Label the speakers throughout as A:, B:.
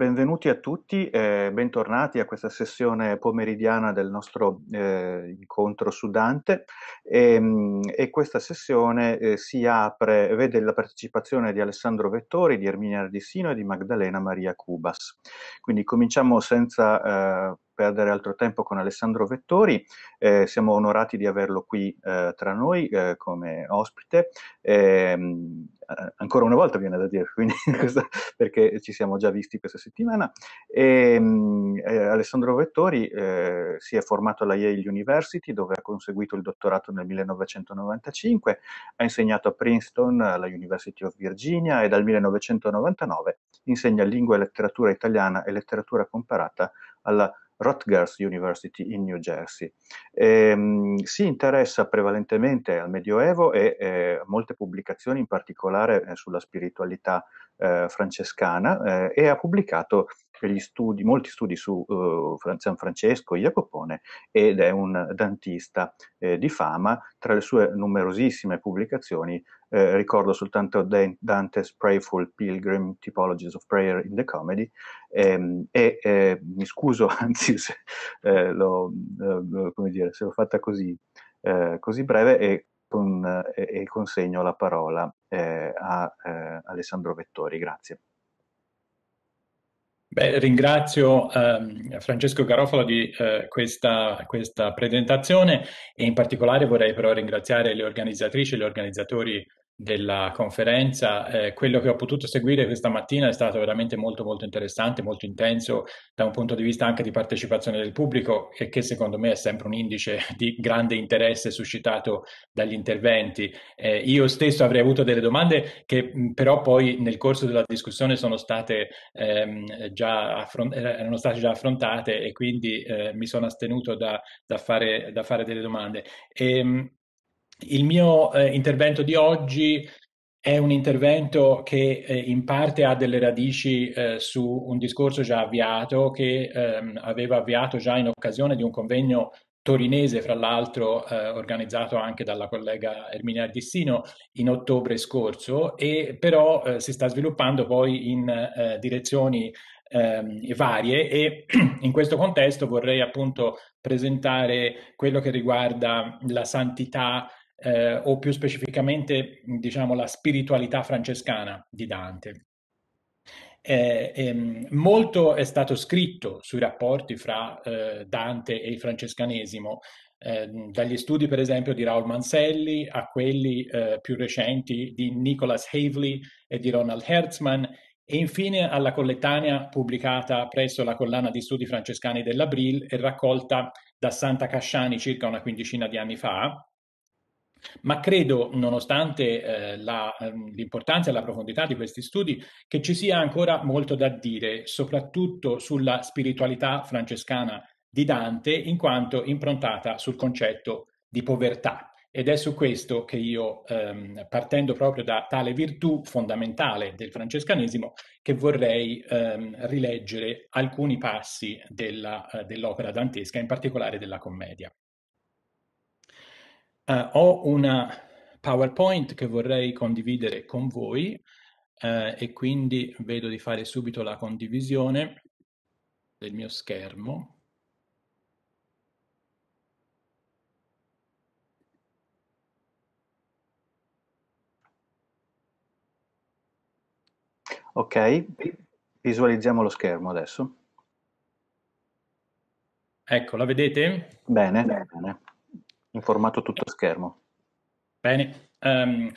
A: benvenuti a tutti e bentornati a questa sessione pomeridiana del nostro eh, incontro su Dante e, ehm, e questa sessione eh, si apre, vede la partecipazione di Alessandro Vettori, di Erminia Ardissino e di Magdalena Maria Cubas. Quindi cominciamo senza eh, perdere altro tempo con Alessandro Vettori, eh, siamo onorati di averlo qui eh, tra noi eh, come ospite. Ehm, eh, ancora una volta viene da dire, quindi, perché ci siamo già visti questa settimana. E, ehm, eh, Alessandro Vettori eh, si è formato alla Yale University dove ha conseguito il dottorato nel 1995, ha insegnato a Princeton, alla University of Virginia e dal 1999 insegna lingua e letteratura italiana e letteratura comparata alla Rutgers University in New Jersey. E, ehm, si interessa prevalentemente al Medioevo e eh, molte pubblicazioni in particolare eh, sulla spiritualità eh, francescana eh, e ha pubblicato studi, molti studi su uh, San Francesco Jacopone ed è un dantista eh, di fama. Tra le sue numerosissime pubblicazioni eh, ricordo soltanto Dante's Prayful Pilgrim, Typologies of Prayer in the Comedy, ehm, e, e, eh, e mi scuso anzi se, eh, l'ho, eh, dire, se l'ho fatta così, così breve e, con, e, consegno la parola a Alessandro Vettori. Grazie.
B: Beh, ringrazio ehm, Francesco Garofalo di eh, questa, questa, presentazione e in particolare vorrei però ringraziare le organizzatrici e gli organizzatori della conferenza. Eh, quello che ho potuto seguire questa mattina è stato veramente molto molto interessante, molto intenso da un punto di vista anche di partecipazione del pubblico e che secondo me è sempre un indice di grande interesse suscitato dagli interventi. Eh, io stesso avrei avuto delle domande che però poi nel corso della discussione sono state, ehm, già, affront- eh, erano state già affrontate e quindi eh, mi sono astenuto da, da, fare, da fare delle domande. E, ehm, il mio eh, intervento di oggi è un intervento che eh, in parte ha delle radici eh, su un discorso già avviato, che ehm, aveva avviato già in occasione di un convegno torinese, fra l'altro eh, organizzato anche dalla collega Erminia Ardissino in ottobre scorso, e però eh, si sta sviluppando poi in eh, direzioni ehm, varie e in questo contesto vorrei appunto presentare quello che riguarda la santità eh, o più specificamente diciamo, la spiritualità francescana di Dante. Eh, ehm, molto è stato scritto sui rapporti fra eh, Dante e il francescanesimo, ehm, dagli studi per esempio di Raul Manselli a quelli eh, più recenti di Nicholas Havely e di Ronald Hertzman e infine alla collettanea pubblicata presso la collana di studi francescani dell'Abril e raccolta da Santa Casciani circa una quindicina di anni fa, ma credo, nonostante eh, la, ehm, l'importanza e la profondità di questi studi, che ci sia ancora molto da dire, soprattutto sulla spiritualità francescana di Dante, in quanto improntata sul concetto di povertà. Ed è su questo che io, ehm, partendo proprio da tale virtù fondamentale del francescanesimo, che vorrei ehm, rileggere alcuni passi della, eh, dell'opera dantesca, in particolare della commedia. Uh, ho una PowerPoint che vorrei condividere con voi uh, e quindi vedo di fare subito la condivisione del mio schermo.
A: Ok, visualizziamo lo schermo adesso.
B: Ecco, la vedete? Bene, bene in formato tutto schermo. Bene. Um,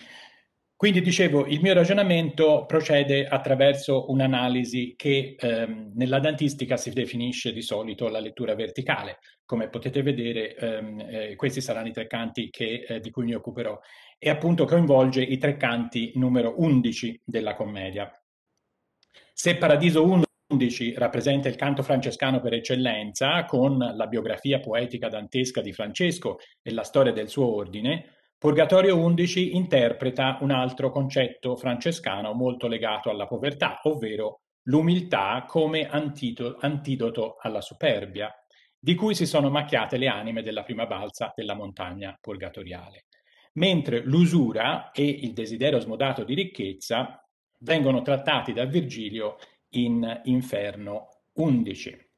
B: quindi dicevo, il mio ragionamento procede attraverso un'analisi che ehm, nella dantistica si definisce di solito la lettura verticale. Come potete vedere, ehm, eh, questi saranno i tre canti che, eh, di cui mi occuperò e appunto coinvolge i tre canti numero 11 della commedia. Se Paradiso 1 11 rappresenta il canto francescano per eccellenza, con la biografia poetica dantesca di Francesco e la storia del suo ordine, Purgatorio 11 interpreta un altro concetto francescano molto legato alla povertà, ovvero l'umiltà come antito- antidoto alla superbia, di cui si sono macchiate le anime della prima balza della montagna purgatoriale. Mentre l'usura e il desiderio smodato di ricchezza vengono trattati da Virgilio in inferno 11.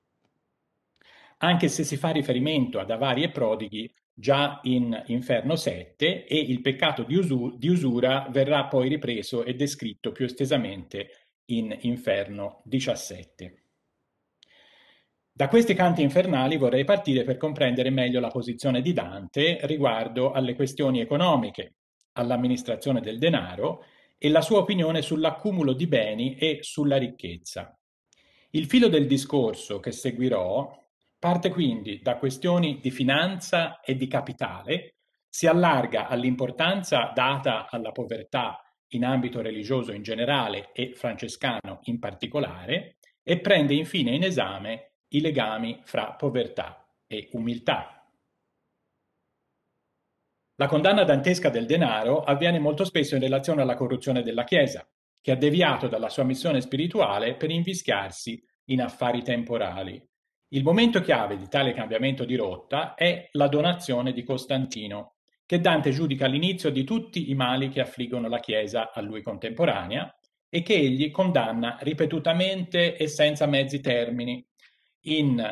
B: Anche se si fa riferimento ad avari e prodighi, già in Inferno 7 e il peccato di, usu- di, usura verrà poi ripreso e descritto più estesamente in Inferno 17. Da questi canti infernali vorrei partire per comprendere meglio la posizione di Dante riguardo alle questioni economiche, all'amministrazione del denaro e la sua opinione sull'accumulo di beni e sulla ricchezza. Il filo del discorso che seguirò parte quindi da questioni di finanza e di capitale, si allarga all'importanza data alla povertà in ambito religioso in generale e francescano in particolare, e prende infine in esame i legami fra povertà e umiltà. La condanna dantesca del denaro avviene molto spesso in relazione alla corruzione della Chiesa, che ha deviato dalla sua missione spirituale per invischiarsi in affari temporali. Il momento chiave di tale cambiamento di rotta è la donazione di Costantino, che Dante giudica l'inizio di tutti i mali che affliggono la Chiesa a lui contemporanea e che egli condanna ripetutamente e senza mezzi termini in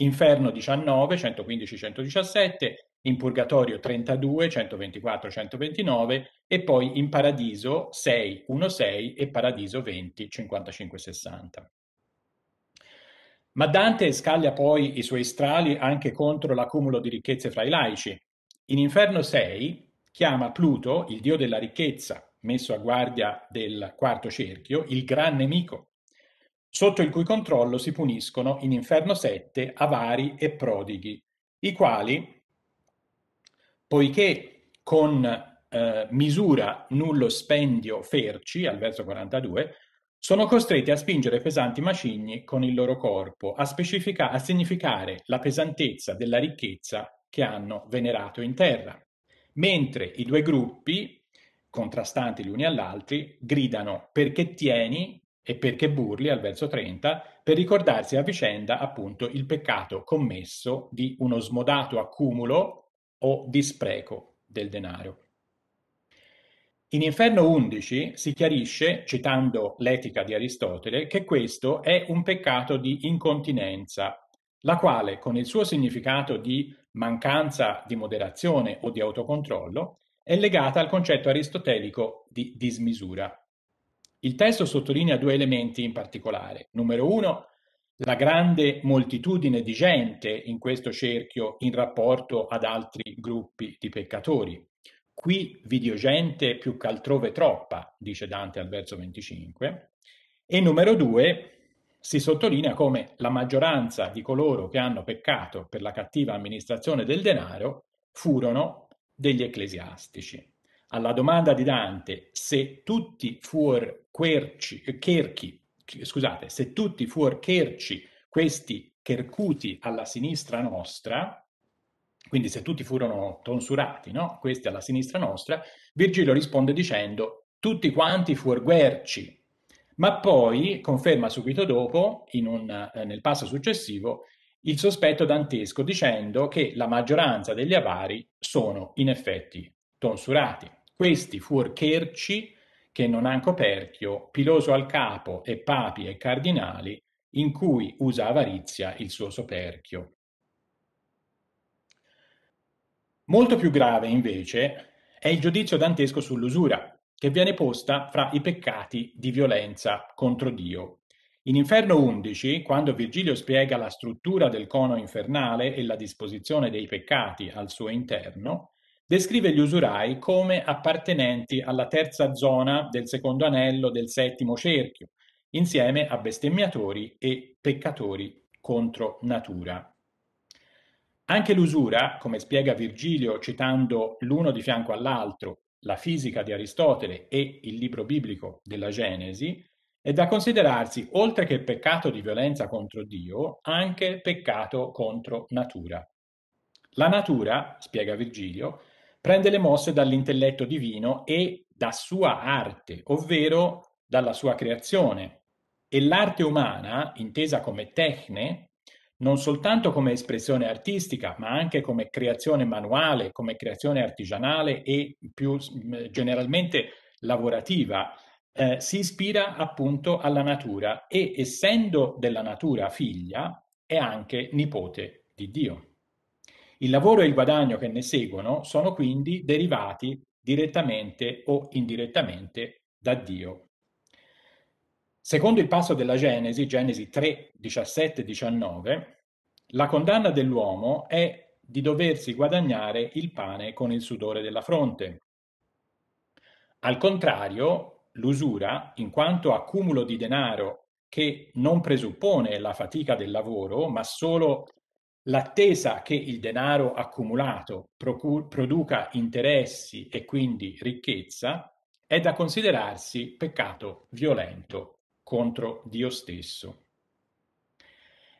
B: Inferno 19, 115-117, in purgatorio 32, 124, 129 e poi in paradiso 6, 16 e paradiso 20, 55, 60. Ma Dante scaglia poi i suoi strali anche contro l'accumulo di ricchezze fra i laici. In Inferno 6 chiama Pluto, il dio della ricchezza, messo a guardia del quarto cerchio, il gran nemico, sotto il cui controllo si puniscono in Inferno 7 avari e prodighi, i quali, poiché con eh, misura nullo spendio ferci, al verso 42, sono costretti a spingere pesanti macigni con il loro corpo, a, specifica- a significare la pesantezza della ricchezza che hanno venerato in terra, mentre i due gruppi, contrastanti gli uni all'altri, gridano perché tieni e perché burli al verso 30 per ricordarsi a vicenda appunto il peccato commesso di uno smodato accumulo o di spreco del denaro. In Inferno 11 si chiarisce, citando l'etica di Aristotele, che questo è un peccato di incontinenza, la quale, con il suo significato di mancanza di moderazione o di autocontrollo, è legata al concetto aristotelico di dismisura. Il testo sottolinea due elementi in particolare. Numero uno, la grande moltitudine di gente in questo cerchio in rapporto ad altri gruppi di peccatori. Qui video gente più che altrove troppa, dice Dante al verso 25. E numero due, si sottolinea come la maggioranza di coloro che hanno peccato per la cattiva amministrazione del denaro furono degli ecclesiastici. Alla domanda di Dante se tutti fuor querci, cherchi eh, scusate, se tutti fuorcherci questi chercuti alla sinistra nostra, quindi se tutti furono tonsurati, no? questi alla sinistra nostra, Virgilio risponde dicendo tutti quanti fuorguerci, ma poi conferma subito dopo, un, eh, nel passo successivo, il sospetto dantesco dicendo che la maggioranza degli avari sono in effetti tonsurati. Questi fuorcherci che non han coperchio, piloso al capo e papi e cardinali, in cui usa avarizia il suo soperchio. Molto più grave, invece, è il giudizio dantesco sull'usura, che viene posta fra i peccati di violenza contro Dio. In Inferno 11, quando Virgilio spiega la struttura del cono infernale e la disposizione dei peccati al suo interno, Descrive gli usurai come appartenenti alla terza zona del secondo anello del settimo cerchio, insieme a bestemmiatori e peccatori contro natura. Anche l'usura, come spiega Virgilio citando l'uno di fianco all'altro la fisica di Aristotele e il libro biblico della Genesi, è da considerarsi, oltre che peccato di violenza contro Dio, anche peccato contro natura. La natura, spiega Virgilio, Prende le mosse dall'intelletto divino e da sua arte, ovvero dalla sua creazione. E l'arte umana, intesa come tecne, non soltanto come espressione artistica, ma anche come creazione manuale, come creazione artigianale e più mm, generalmente lavorativa, eh, si ispira appunto alla natura e essendo della natura figlia è anche nipote di Dio. Il lavoro e il guadagno che ne seguono sono quindi derivati direttamente o indirettamente da Dio. Secondo il passo della Genesi, Genesi 3, 17 19, la condanna dell'uomo è di doversi guadagnare il pane con il sudore della fronte. Al contrario, l'usura, in quanto accumulo di denaro che non presuppone la fatica del lavoro, ma solo L'attesa che il denaro accumulato procur- produca interessi e quindi ricchezza è da considerarsi peccato violento contro Dio stesso.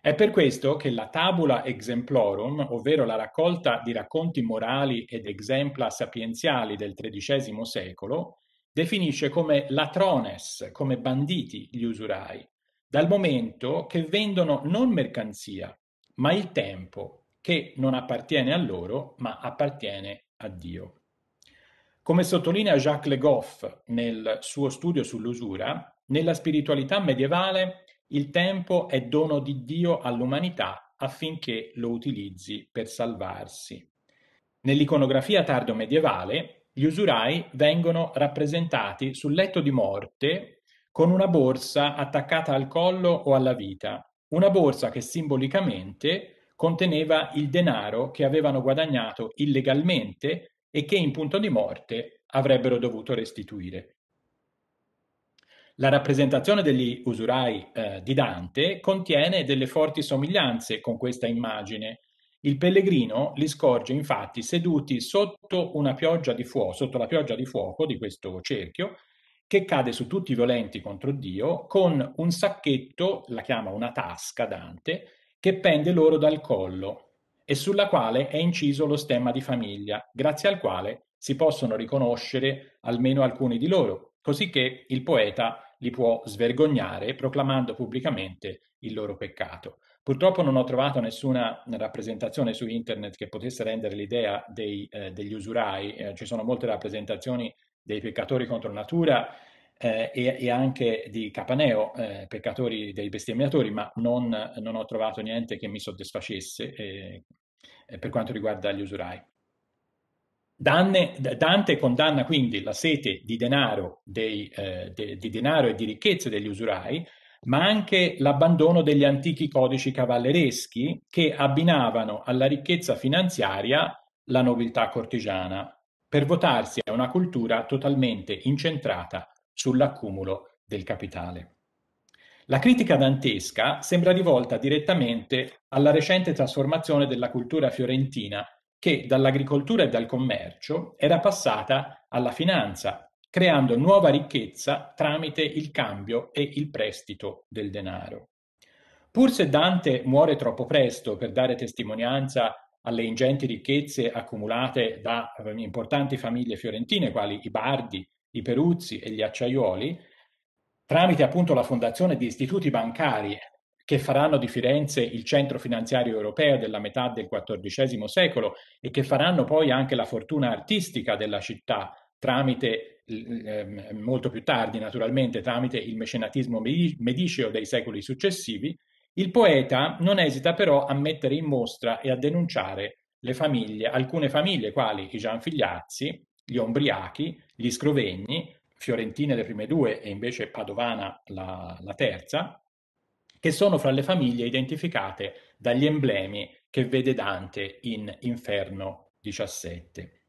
B: È per questo che la tabula exemplorum, ovvero la raccolta di racconti morali ed exempla sapienziali del XIII secolo, definisce come latrones, come banditi gli usurai, dal momento che vendono non mercanzia, ma il tempo che non appartiene a loro, ma appartiene a Dio. Come sottolinea Jacques Le Goff nel suo studio sull'usura, nella spiritualità medievale il tempo è dono di Dio all'umanità affinché lo utilizzi per salvarsi. Nell'iconografia tardo-medievale gli usurai vengono rappresentati sul letto di morte con una borsa attaccata al collo o alla vita, una borsa che simbolicamente conteneva il denaro che avevano guadagnato illegalmente e che in punto di morte avrebbero dovuto restituire. La rappresentazione degli usurai eh, di Dante contiene delle forti somiglianze con questa immagine. Il pellegrino li scorge infatti seduti sotto una pioggia di fuoco, sotto la pioggia di fuoco di questo cerchio, che cade su tutti i violenti contro Dio con un sacchetto, la chiama una tasca Dante, che pende loro dal collo e sulla quale è inciso lo stemma di famiglia, grazie al quale si possono riconoscere almeno alcuni di loro, cosicché il poeta li può svergognare proclamando pubblicamente il loro peccato. Purtroppo non ho trovato nessuna rappresentazione su internet che potesse rendere l'idea dei, eh, degli usurai, eh, ci sono molte rappresentazioni dei peccatori contro natura eh, e, e, anche di Capaneo, eh, peccatori dei bestemmiatori, ma non, non, ho trovato niente che mi soddisfacesse eh, eh per quanto riguarda gli usurai. Danne, Dante condanna quindi la sete di denaro, dei, eh, de, di denaro e di ricchezze degli usurai, ma anche l'abbandono degli antichi codici cavallereschi che abbinavano alla ricchezza finanziaria la nobiltà cortigiana, per votarsi a una cultura totalmente incentrata sull'accumulo del capitale. La critica dantesca sembra rivolta direttamente alla recente trasformazione della cultura fiorentina che dall'agricoltura e dal commercio era passata alla finanza, creando nuova ricchezza tramite il cambio e il prestito del denaro. Pur se Dante muore troppo presto per dare testimonianza alle ingenti ricchezze accumulate da eh, importanti famiglie fiorentine, quali i Bardi, i Peruzzi e gli Acciaiuoli, tramite appunto la fondazione di istituti bancari che faranno di Firenze il centro finanziario europeo della metà del XIV secolo e che faranno poi anche la fortuna artistica della città tramite, eh, molto più tardi naturalmente, tramite il mecenatismo mediceo dei secoli successivi, il poeta non esita però a mettere in mostra e a denunciare famiglie, alcune famiglie quali i Gianfigliazzi, gli Ombriachi, gli Scrovegni, Fiorentine le prime due e invece Padovana la, la terza, che sono fra le famiglie identificate dagli emblemi che vede Dante in Inferno 17.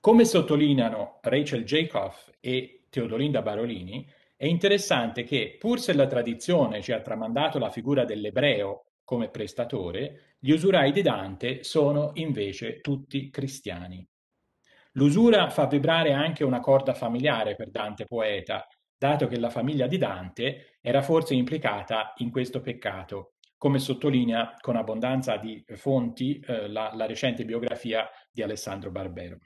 B: Come sottolineano Rachel Jacob e Teodolinda Barolini, è interessante che, pur se la tradizione ci ha tramandato la figura dell'ebreo come prestatore, gli usurai di Dante sono invece tutti cristiani. L'usura fa vibrare anche una corda familiare per Dante poeta, dato che la famiglia di Dante era forse implicata in questo peccato, come sottolinea con abbondanza di fonti eh, la, la recente biografia di Alessandro Barbero.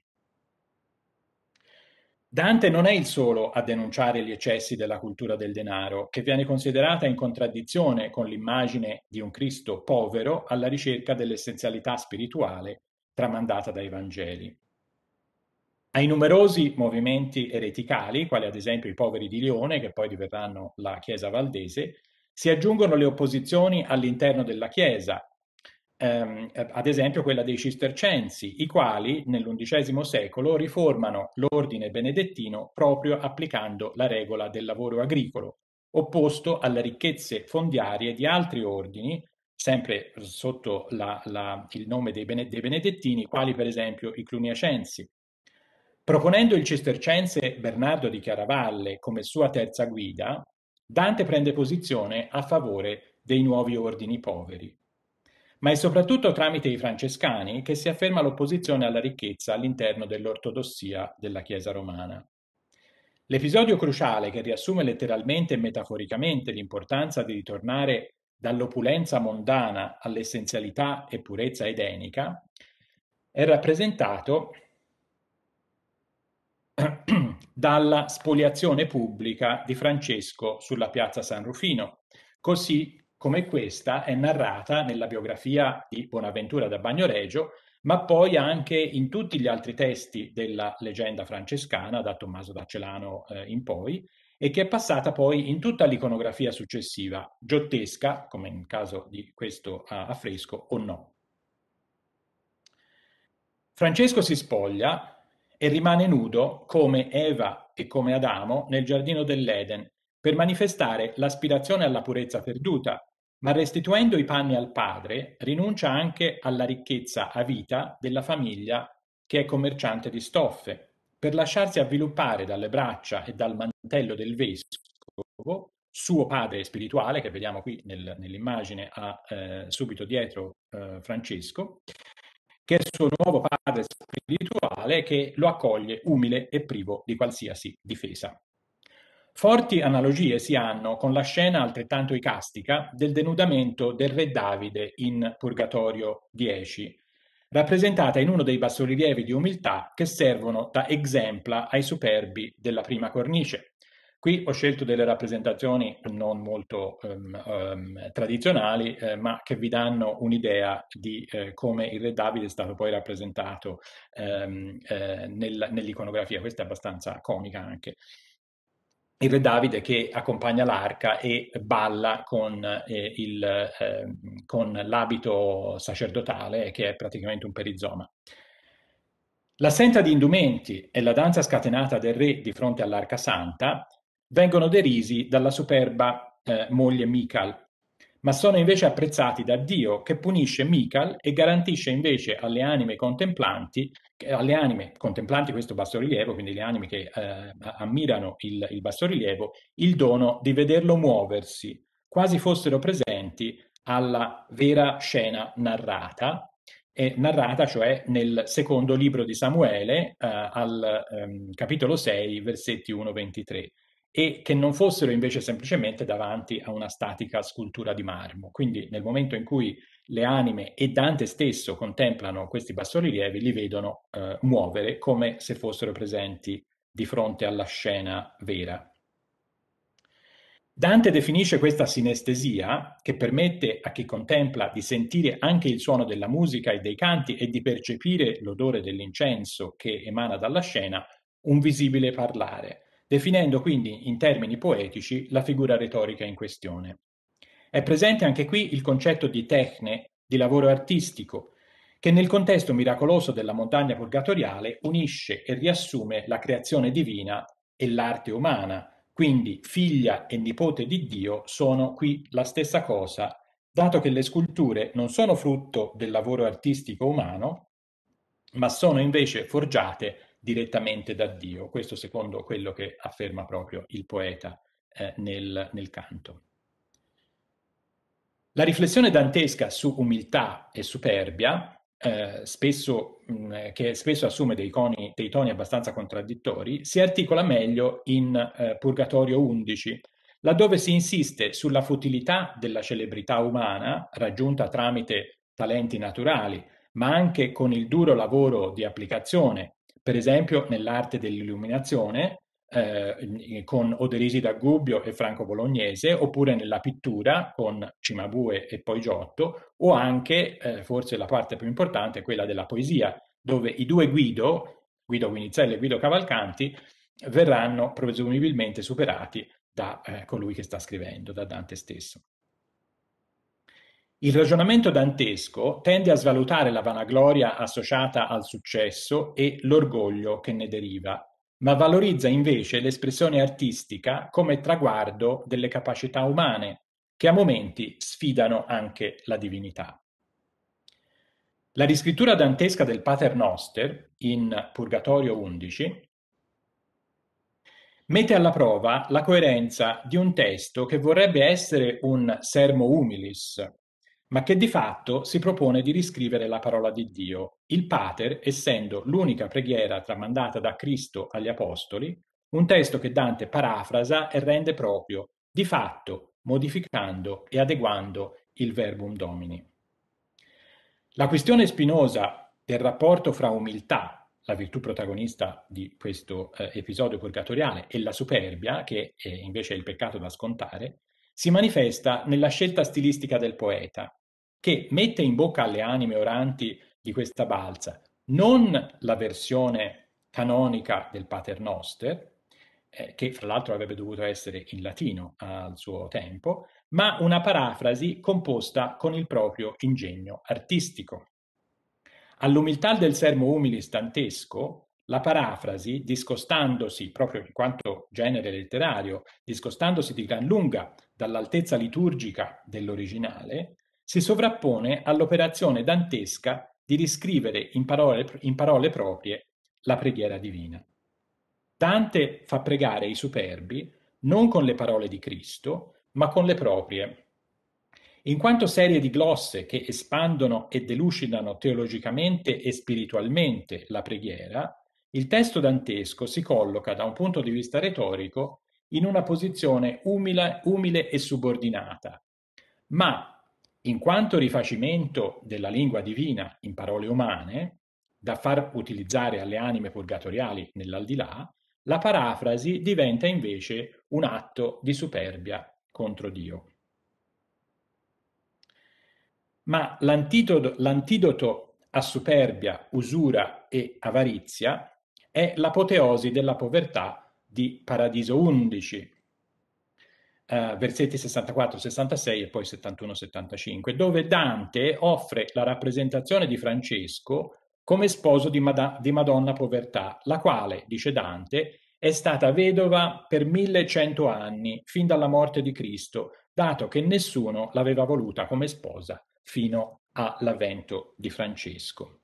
B: Dante non è il solo a denunciare gli eccessi della cultura del denaro, che viene considerata in contraddizione con l'immagine di un Cristo povero alla ricerca dell'essenzialità spirituale tramandata dai Vangeli. Ai numerosi movimenti ereticali, quali ad esempio i poveri di Lione, che poi diverranno la Chiesa Valdese, si aggiungono le opposizioni all'interno della Chiesa, ehm, eh, ad esempio quella dei cistercensi, i quali nell'undicesimo secolo riformano l'ordine benedettino proprio applicando la regola del lavoro agricolo, opposto alle ricchezze fondiarie di altri ordini, sempre sotto la, la, il nome dei, bene, dei benedettini, quali per esempio i cluniacensi. Proponendo il cistercense Bernardo di Chiaravalle come sua terza guida, Dante prende posizione a favore dei nuovi ordini poveri ma è soprattutto tramite i francescani che si afferma l'opposizione alla ricchezza all'interno dell'ortodossia della Chiesa romana. L'episodio cruciale che riassume letteralmente e metaforicamente l'importanza di ritornare dall'opulenza mondana all'essenzialità e purezza edenica è rappresentato dalla spoliazione pubblica di Francesco sulla piazza San Rufino, così come questa è narrata nella biografia di Bonaventura da Bagnoregio, ma poi anche in tutti gli altri testi della leggenda francescana, da Tommaso d'Acelano eh, in poi, e che è passata poi in tutta l'iconografia successiva, giottesca, come nel caso di questo affresco, o no. Francesco si spoglia e rimane nudo come Eva e come Adamo nel giardino dell'Eden per manifestare l'aspirazione alla purezza perduta, ma restituendo i panni al padre, rinuncia anche alla ricchezza a vita della famiglia che è commerciante di stoffe, per lasciarsi avviluppare dalle braccia e dal mantello del vescovo, suo padre spirituale, che vediamo qui nel, nell'immagine a, eh, subito dietro eh, Francesco, che è il suo nuovo padre spirituale che lo accoglie umile e privo di qualsiasi difesa. Forti analogie si hanno con la scena altrettanto icastica del denudamento del re Davide in Purgatorio 10, rappresentata in uno dei bassorilievi di umiltà che servono da esempla ai superbi della prima cornice. Qui ho scelto delle rappresentazioni non molto um, um, tradizionali, eh, ma che vi danno un'idea di eh, come il re Davide è stato poi rappresentato um, eh, nel, nell'iconografia. Questa è abbastanza comica anche il re Davide che accompagna l'arca e balla con, eh, il, eh, con l'abito sacerdotale che è praticamente un perizoma. L'assenza di indumenti e la danza scatenata del re di fronte all'arca santa vengono derisi dalla superba eh, moglie Mical, ma sono invece apprezzati da Dio che punisce Mical e garantisce invece alle anime contemplanti, alle anime contemplanti questo bassorilievo, quindi le anime che eh, ammirano il, il bassorilievo, il dono di vederlo muoversi, quasi fossero presenti alla vera scena narrata, eh, narrata cioè nel secondo libro di Samuele, eh, al ehm, capitolo 6, versetti 1-23 e che non fossero invece semplicemente davanti a una statica scultura di marmo. Quindi nel momento in cui le anime e Dante stesso contemplano questi bassorilievi, li vedono eh, muovere come se fossero presenti di fronte alla scena vera. Dante definisce questa sinestesia che permette a chi contempla di sentire anche il suono della musica e dei canti e di percepire l'odore dell'incenso che emana dalla scena, un visibile parlare definendo quindi in termini poetici la figura retorica in questione. È presente anche qui il concetto di techne, di lavoro artistico, che nel contesto miracoloso della montagna purgatoriale unisce e riassume la creazione divina e l'arte umana, quindi figlia e nipote di Dio sono qui la stessa cosa, dato che le sculture non sono frutto del lavoro artistico umano, ma sono invece forgiate direttamente da Dio. Questo secondo quello che afferma proprio il poeta eh, nel, nel canto. La riflessione dantesca su umiltà e superbia eh, spesso, mh, mm, che spesso assume dei, coni, dei, toni abbastanza contraddittori, si articola meglio in eh, Purgatorio 11, laddove si insiste sulla futilità della celebrità umana raggiunta tramite talenti naturali, ma anche con il duro lavoro di applicazione per esempio nell'arte dell'illuminazione eh, con Oderisi D'Aggubbio e Franco Bolognese, oppure nella pittura con Cimabue e poi Giotto, o anche, eh, forse la parte più importante, quella della poesia, dove i due Guido, Guido Guinizelli e Guido Cavalcanti, verranno presumibilmente superati da eh, colui che sta scrivendo, da Dante stesso. Il ragionamento dantesco tende a svalutare la vanagloria associata al successo e l'orgoglio che ne deriva, ma valorizza invece l'espressione artistica come traguardo delle capacità umane, che a momenti sfidano anche la divinità. La riscrittura dantesca del Pater Noster, in Purgatorio 11, mette alla prova la coerenza di un testo che vorrebbe essere un sermo humilis, ma che di fatto si propone di riscrivere la parola di Dio, il Pater essendo l'unica preghiera tramandata da Cristo agli Apostoli, un testo che Dante parafrasa e rende proprio, di fatto modificando e adeguando il verbum domini. La questione spinosa del rapporto fra umiltà, la virtù protagonista di questo eh, episodio purgatoriale, e la superbia, che è invece è il peccato da scontare, si manifesta nella scelta stilistica del poeta, che mette in bocca alle anime oranti di questa balza non la versione canonica del Pater Noster, eh, che fra l'altro avrebbe dovuto essere in latino al suo tempo, ma una parafrasi composta con il proprio ingegno artistico. All'umiltà del sermo umilis dantesco, la parafrasi, discostandosi proprio in quanto genere letterario, discostandosi di gran lunga dall'altezza liturgica dell'originale, si sovrappone all'operazione dantesca di riscrivere in parole, in parole proprie la preghiera divina. Dante fa pregare i superbi non con le parole di Cristo, ma con le proprie. In quanto serie di glosse che espandono e delucidano teologicamente e spiritualmente la preghiera, il testo dantesco si colloca da un punto di vista retorico in una posizione umile, umile e subordinata, ma in quanto rifacimento della lingua divina in parole umane, da far utilizzare alle anime purgatoriali nell'aldilà, la parafrasi diventa invece un atto di superbia contro Dio. Ma l'antidoto, l'antidoto a superbia, usura e avarizia è l'apoteosi della povertà di Paradiso 11, eh, versetti 64-66 e poi 71-75, dove Dante offre la rappresentazione di Francesco come sposo di, Mad- di Madonna Povertà, la quale, dice Dante, è stata vedova per 1100 anni, fin dalla morte di Cristo, dato che nessuno l'aveva voluta come sposa fino all'avvento di Francesco.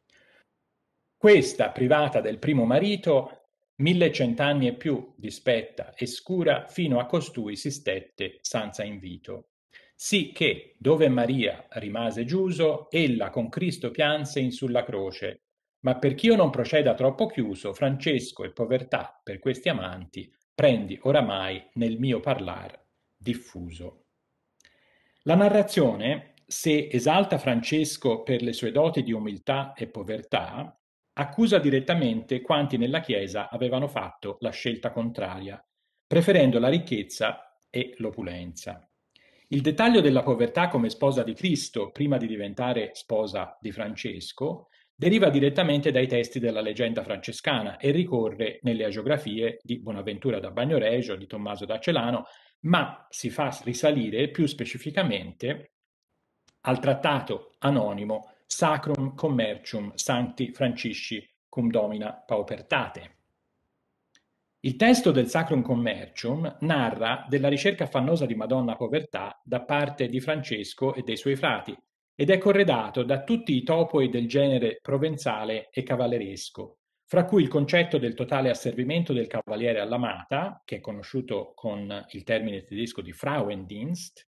B: Questa, privata del primo marito, millecento anni e più dispetta e scura fino a costui si stette senza invito. Sì che, dove Maria rimase giuso, ella con Cristo pianse in sulla croce, ma perché io non proceda troppo chiuso, Francesco e povertà per questi amanti, prendi oramai nel mio parlar diffuso. La narrazione, se esalta Francesco per le sue doti di umiltà e povertà, accusa direttamente quanti nella Chiesa avevano fatto la scelta contraria, preferendo la ricchezza e l'opulenza. Il dettaglio della povertà come sposa di Cristo, prima di diventare sposa di Francesco, deriva direttamente dai testi della leggenda francescana e ricorre nelle agiografie di Bonaventura da Bagnoregio, di Tommaso da Celano, ma si fa risalire più specificamente al trattato anonimo Sacrum commercium sancti Francisci cum domina paupertate. Il testo del Sacrum Commercium narra della ricerca affannosa di Madonna Povertà da parte di Francesco e dei suoi frati ed è corredato da tutti i topoi del genere provenzale e cavalleresco, fra cui il concetto del totale asservimento del cavaliere all'amata, che è conosciuto con il termine tedesco di Frauendienst,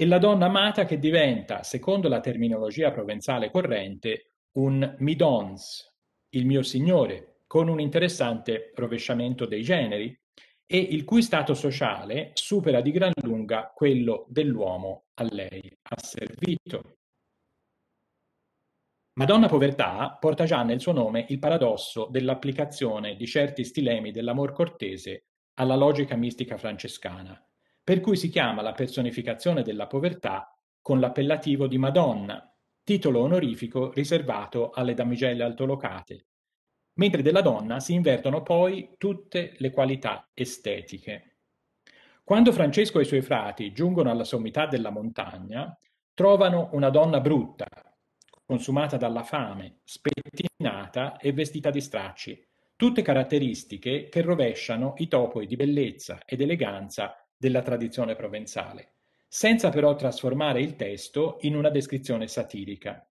B: e la donna amata che diventa, secondo la terminologia provenzale corrente, un midons, il mio signore, con un interessante rovesciamento dei generi e il cui stato sociale supera di gran lunga quello dell'uomo a lei asservito. Madonna Povertà porta già nel suo nome il paradosso dell'applicazione di certi stilemi dell'amor cortese alla logica mistica francescana, per cui si chiama la personificazione della povertà con l'appellativo di Madonna, titolo onorifico riservato alle damigelle altolocate, mentre della donna si invertono poi tutte le qualità estetiche. Quando Francesco e i suoi frati giungono alla sommità della montagna, trovano una donna brutta, consumata dalla fame, spettinata e vestita di stracci, tutte caratteristiche che rovesciano i topoi di bellezza ed eleganza della tradizione provenzale, senza però trasformare il testo in una descrizione satirica.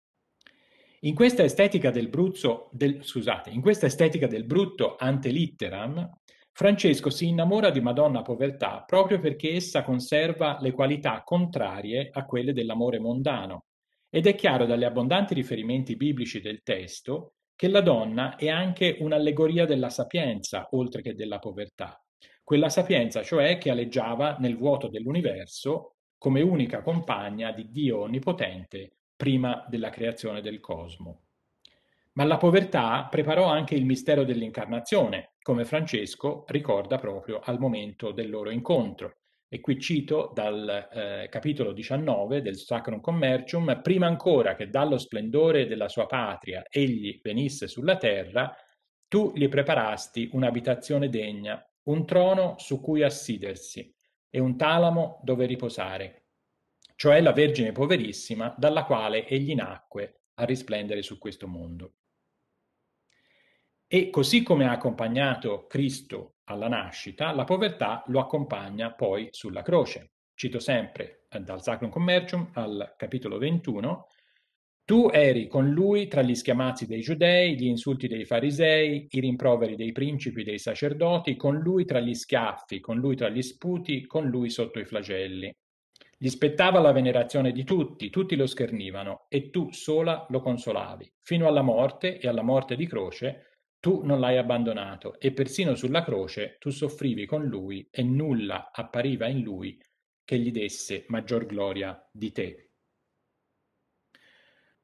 B: In questa estetica del, bruzzo, del, scusate, in questa estetica del brutto ante litteram, Francesco si innamora di Madonna Povertà proprio perché essa conserva le qualità contrarie a quelle dell'amore mondano, ed è chiaro dalle abbondanti riferimenti biblici del testo che la donna è anche un'allegoria della sapienza, oltre che della povertà, quella sapienza cioè che aleggiava nel vuoto dell'universo come unica compagna di Dio Onnipotente prima della creazione del cosmo. Ma la povertà preparò anche il mistero dell'incarnazione, come Francesco ricorda proprio al momento del loro incontro. E qui cito dal eh, capitolo 19 del Sacrum Commercium, prima ancora che dallo splendore della sua patria egli venisse sulla terra, tu gli preparasti un'abitazione degna un trono su cui assidersi e un talamo dove riposare, cioè la Vergine poverissima dalla quale egli nacque a risplendere su questo mondo. E così come ha accompagnato Cristo alla nascita, la povertà lo accompagna poi sulla croce. Cito sempre dal Sacrum Commercium al capitolo 21, tu eri con lui tra gli schiamazzi dei giudei, gli insulti dei farisei, i rimproveri dei principi e dei sacerdoti, con lui tra gli schiaffi, con lui tra gli sputi, con lui sotto i flagelli. Gli spettava la venerazione di tutti, tutti lo schernivano, e tu sola lo consolavi. Fino alla morte e alla morte di croce, tu non l'hai abbandonato, e persino sulla croce tu soffrivi con lui, e nulla appariva in lui che gli desse maggior gloria di te.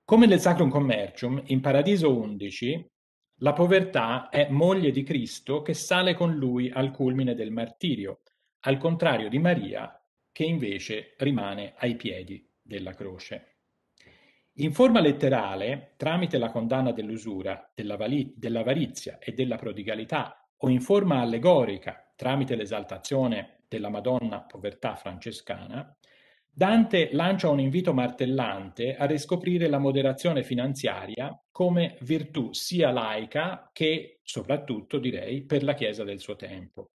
B: Come nel Sacrum Commercium, in Paradiso 11, la povertà è moglie di Cristo che sale con lui al culmine del martirio, al contrario di Maria che invece rimane ai piedi della croce. In forma letterale, tramite la condanna dell'usura, dell'avarizia e della prodigalità, o in forma allegorica, tramite l'esaltazione della Madonna povertà francescana, Dante lancia un invito martellante a riscoprire la moderazione finanziaria come virtù sia laica che, soprattutto, direi, per la Chiesa del suo tempo.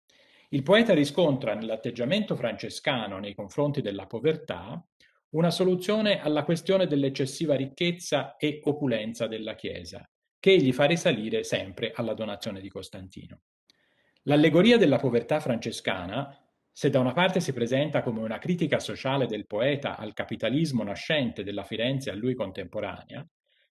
B: Il poeta riscontra nell'atteggiamento francescano nei confronti della povertà una soluzione alla questione dell'eccessiva ricchezza e opulenza della Chiesa, che gli fa risalire sempre alla donazione di Costantino. L'allegoria della povertà francescana se da una parte si presenta come una critica sociale del poeta al capitalismo nascente della Firenze a lui contemporanea,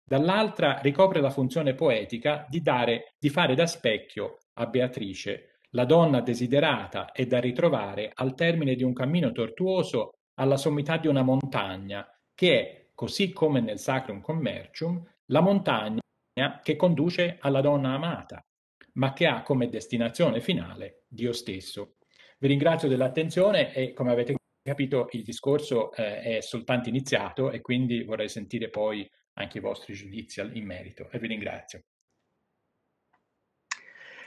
B: dall'altra ricopre la funzione poetica di, dare, di fare da specchio a Beatrice, la donna desiderata e da ritrovare al termine di un cammino tortuoso alla sommità di una montagna, che è, così come nel Sacrum Commercium, la montagna che conduce alla donna amata, ma che ha come destinazione finale Dio stesso. Vi ringrazio dell'attenzione e come avete capito il discorso eh, è soltanto iniziato e quindi vorrei sentire poi anche i vostri giudizi in merito e vi ringrazio.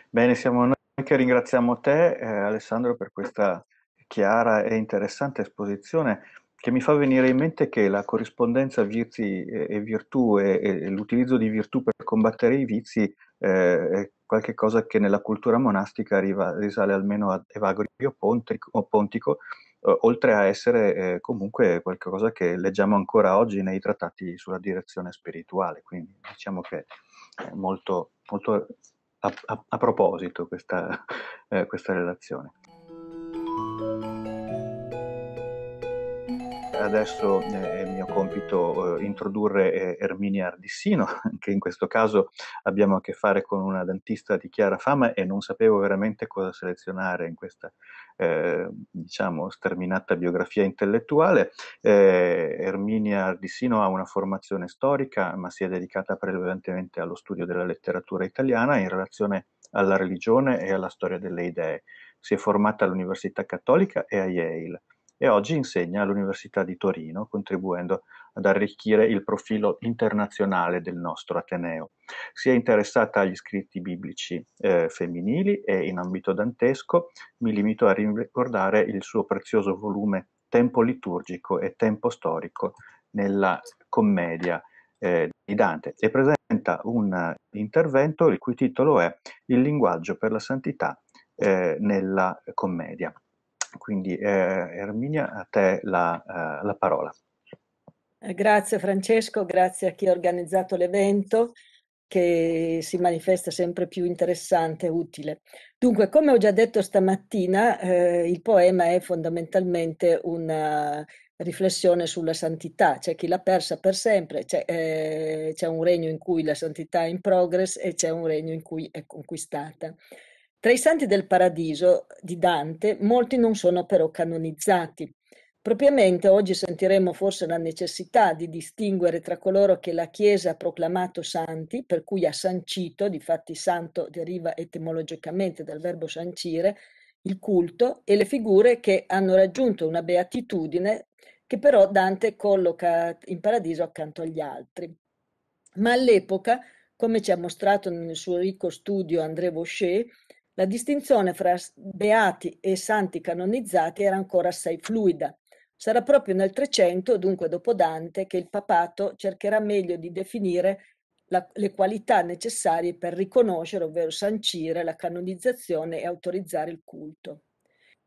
A: Bene, siamo noi che ringraziamo te eh, Alessandro per questa chiara e interessante esposizione che mi fa venire in mente che la corrispondenza vizi eh, e virtù e, e l'utilizzo di virtù per combattere i vizi eh, è qualche cosa che nella cultura monastica arriva, risale almeno a Evagorio Pontico, Pontico eh, oltre a essere eh, comunque qualcosa che leggiamo ancora oggi nei trattati sulla direzione spirituale, quindi diciamo che è molto, molto a, a, a, proposito questa, eh, questa relazione adesso eh, è mio compito eh, introdurre eh, Erminia Ardissino, che in questo caso abbiamo a che fare con una dentista di chiara fama e non sapevo veramente cosa selezionare in questa eh, diciamo sterminata biografia intellettuale. Eh, Erminia Ardissino ha una formazione storica, ma si è dedicata prevalentemente allo studio della letteratura italiana in relazione alla religione e alla storia delle idee. Si è formata all'Università Cattolica e a Yale e oggi insegna all'Università di Torino, contribuendo ad arricchire il profilo internazionale del nostro Ateneo. Si è interessata agli scritti biblici eh, femminili e in ambito dantesco mi limito a ricordare il suo prezioso volume Tempo liturgico e tempo storico nella commedia eh, di Dante e presenta un eh, intervento il cui titolo è Il linguaggio per la santità eh, nella commedia. Quindi eh, Erminia, a te la, eh, la parola.
C: Eh, grazie Francesco, grazie a chi ha organizzato l'evento che si manifesta sempre più interessante e utile. Dunque, come ho già detto stamattina, eh, il poema è fondamentalmente una riflessione sulla santità, c'è chi l'ha persa per sempre, c'è, eh, c'è un regno in cui la santità è in progress e c'è un regno in cui è conquistata. Tra i santi del paradiso di Dante molti non sono però canonizzati. Propriamente oggi sentiremo forse la necessità di distinguere tra coloro che la Chiesa ha proclamato santi, per cui ha sancito, difatti santo deriva etimologicamente dal verbo sancire, il culto e le figure che hanno raggiunto una beatitudine che però Dante colloca in paradiso accanto agli altri. Ma all'epoca, come ci ha mostrato nel suo ricco studio André Vaucher, la distinzione fra beati e santi canonizzati era ancora assai fluida. Sarà proprio nel Trecento, dunque dopo Dante, che il papato cercherà meglio di definire la, le qualità necessarie per riconoscere, ovvero sancire, la canonizzazione e autorizzare il culto.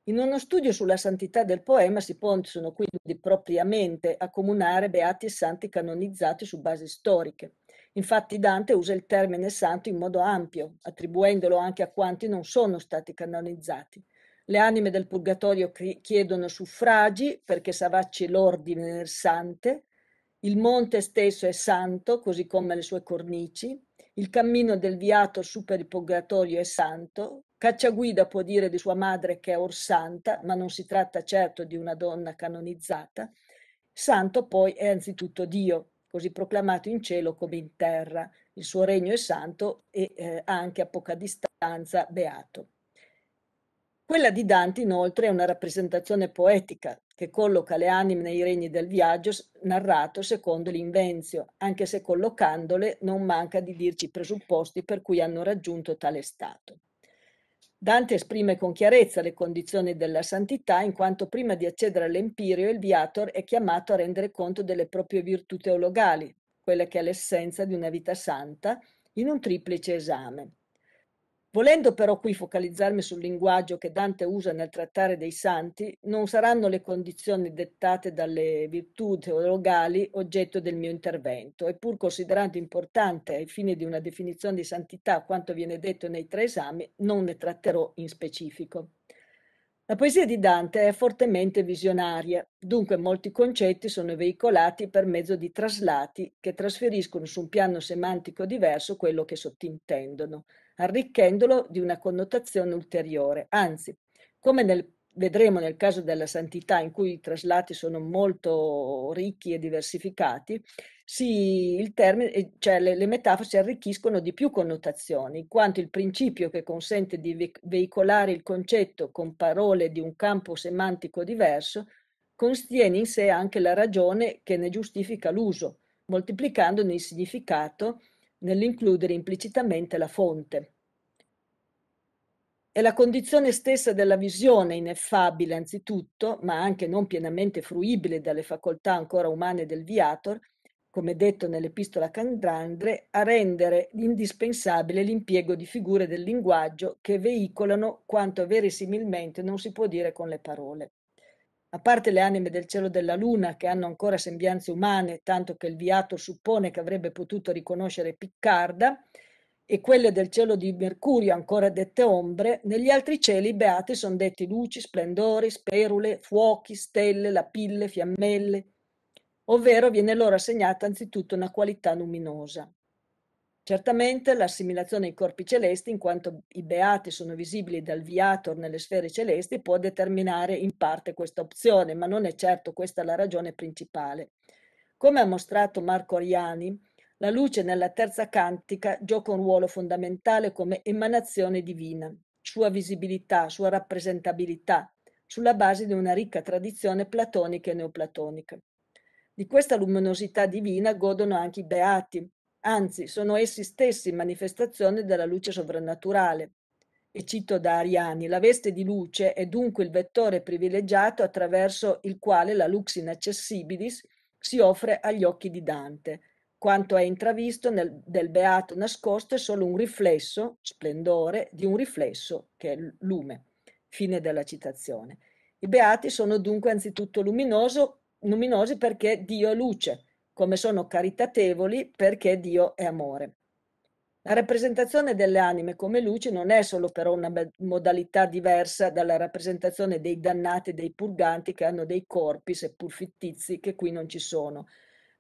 C: In uno studio sulla santità del poema si possono quindi propriamente accomunare beati e santi canonizzati su basi storiche. Infatti Dante usa il termine santo in modo ampio, attribuendolo anche a quanti non sono stati canonizzati. Le anime del purgatorio chiedono suffragi perché Savacci l'ordine del sante, il monte stesso è santo, così come le sue cornici, il cammino del viato su per il purgatorio è santo, Cacciaguida può dire di sua madre che è orsanta, ma non si tratta certo di una donna canonizzata. Santo poi è anzitutto Dio, così proclamato in cielo come in terra. Il suo regno è santo e eh, anche a poca distanza beato. Quella di Dante inoltre è una rappresentazione poetica che colloca le anime nei regni del viaggio narrato secondo l'invenzio, anche se collocandole non manca di dirci i presupposti per cui hanno raggiunto tale stato. Dante esprime con chiarezza le condizioni della santità in quanto prima di accedere all'empirio il viator è chiamato a rendere conto delle proprie virtù teologali, quella che è l'essenza di una vita santa, in un triplice esame. Volendo però qui focalizzarmi sul linguaggio che Dante usa nel trattare dei santi, non saranno le condizioni dettate dalle virtù teologali oggetto del mio intervento, Eppur considerando importante ai fini di una definizione di santità quanto viene detto nei tre esami, non ne tratterò in specifico. La poesia di Dante è fortemente visionaria, dunque molti concetti sono veicolati per mezzo di traslati che trasferiscono su un piano semantico diverso quello che sottintendono arricchendolo di una connotazione ulteriore. Anzi, come nel, vedremo nel caso della santità, in cui i traslati sono molto ricchi e diversificati, si, termine, eh, cioè le, le, metafore si arricchiscono di più connotazioni, in quanto il principio che consente di veicolare il concetto con parole di un campo semantico diverso contiene in sé anche la ragione che ne giustifica l'uso, moltiplicandone il significato nell'includere implicitamente la fonte. È la condizione stessa della visione ineffabile anzitutto, ma anche non pienamente fruibile dalle facoltà ancora umane del viator, come detto nell'epistola Candrandre, a rendere indispensabile l'impiego di figure del linguaggio che veicolano quanto verosimilmente non si può dire con le parole a parte le anime del cielo e della luna che hanno ancora sembianze umane, tanto che il viato suppone che avrebbe potuto riconoscere Piccarda, e quelle del cielo di Mercurio ancora dette ombre, negli altri cieli beati sono detti luci, splendori, sperule, fuochi, stelle, lapille, fiammelle, ovvero viene loro assegnata anzitutto una qualità luminosa. Certamente l'assimilazione ai corpi celesti, in quanto i beati sono visibili dal viator nelle sfere celesti, può determinare in parte questa opzione, ma non è certo questa la ragione principale. Come ha mostrato Marco Oriani, la luce nella terza cantica gioca un ruolo fondamentale come emanazione divina, sua visibilità, sua rappresentabilità, sulla base di una ricca tradizione platonica e neoplatonica. Di questa luminosità divina godono anche i beati, anzi sono essi stessi manifestazione della luce sovrannaturale. E cito da Ariani, la veste di luce è dunque il vettore privilegiato attraverso il quale la lux inaccessibilis si offre agli occhi di Dante. Quanto è intravisto nel, del beato nascosto è solo un riflesso, splendore, di un riflesso che è lume. Fine della citazione. I beati sono dunque anzitutto luminoso, luminosi perché Dio è luce come sono caritatevoli perché Dio è amore. La rappresentazione delle anime come luce non è solo però una modalità diversa dalla rappresentazione dei dannati e dei purganti che hanno dei corpi, seppur fittizi, che qui non ci sono,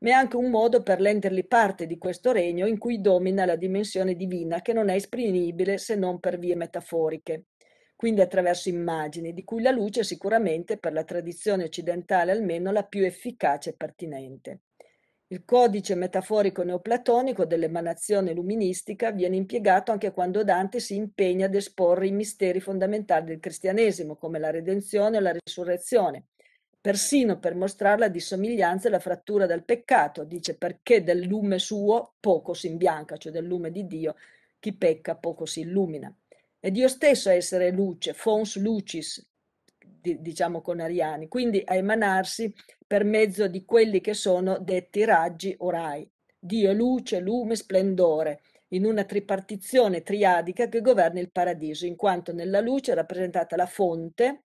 C: ma è anche un modo per renderli parte di questo regno in cui domina la dimensione divina che non è esprimibile se non per vie metaforiche, quindi attraverso immagini, di cui la luce è sicuramente, per la tradizione occidentale almeno, la più efficace e pertinente. Il codice metaforico neoplatonico dell'emanazione luministica viene impiegato anche quando Dante si impegna ad esporre i misteri fondamentali del cristianesimo, come la redenzione e la risurrezione, persino per mostrare la dissomiglianza e la frattura del peccato. Dice perché del lume suo poco si imbianca, cioè del lume di Dio chi pecca poco si illumina. È Dio stesso a essere luce, fons lucis, di, diciamo con Ariani, quindi a emanarsi per mezzo di quelli che sono detti raggi o rai. Dio luce, lume, splendore, in una tripartizione triadica che governa il paradiso, in quanto nella luce è rappresentata la fonte,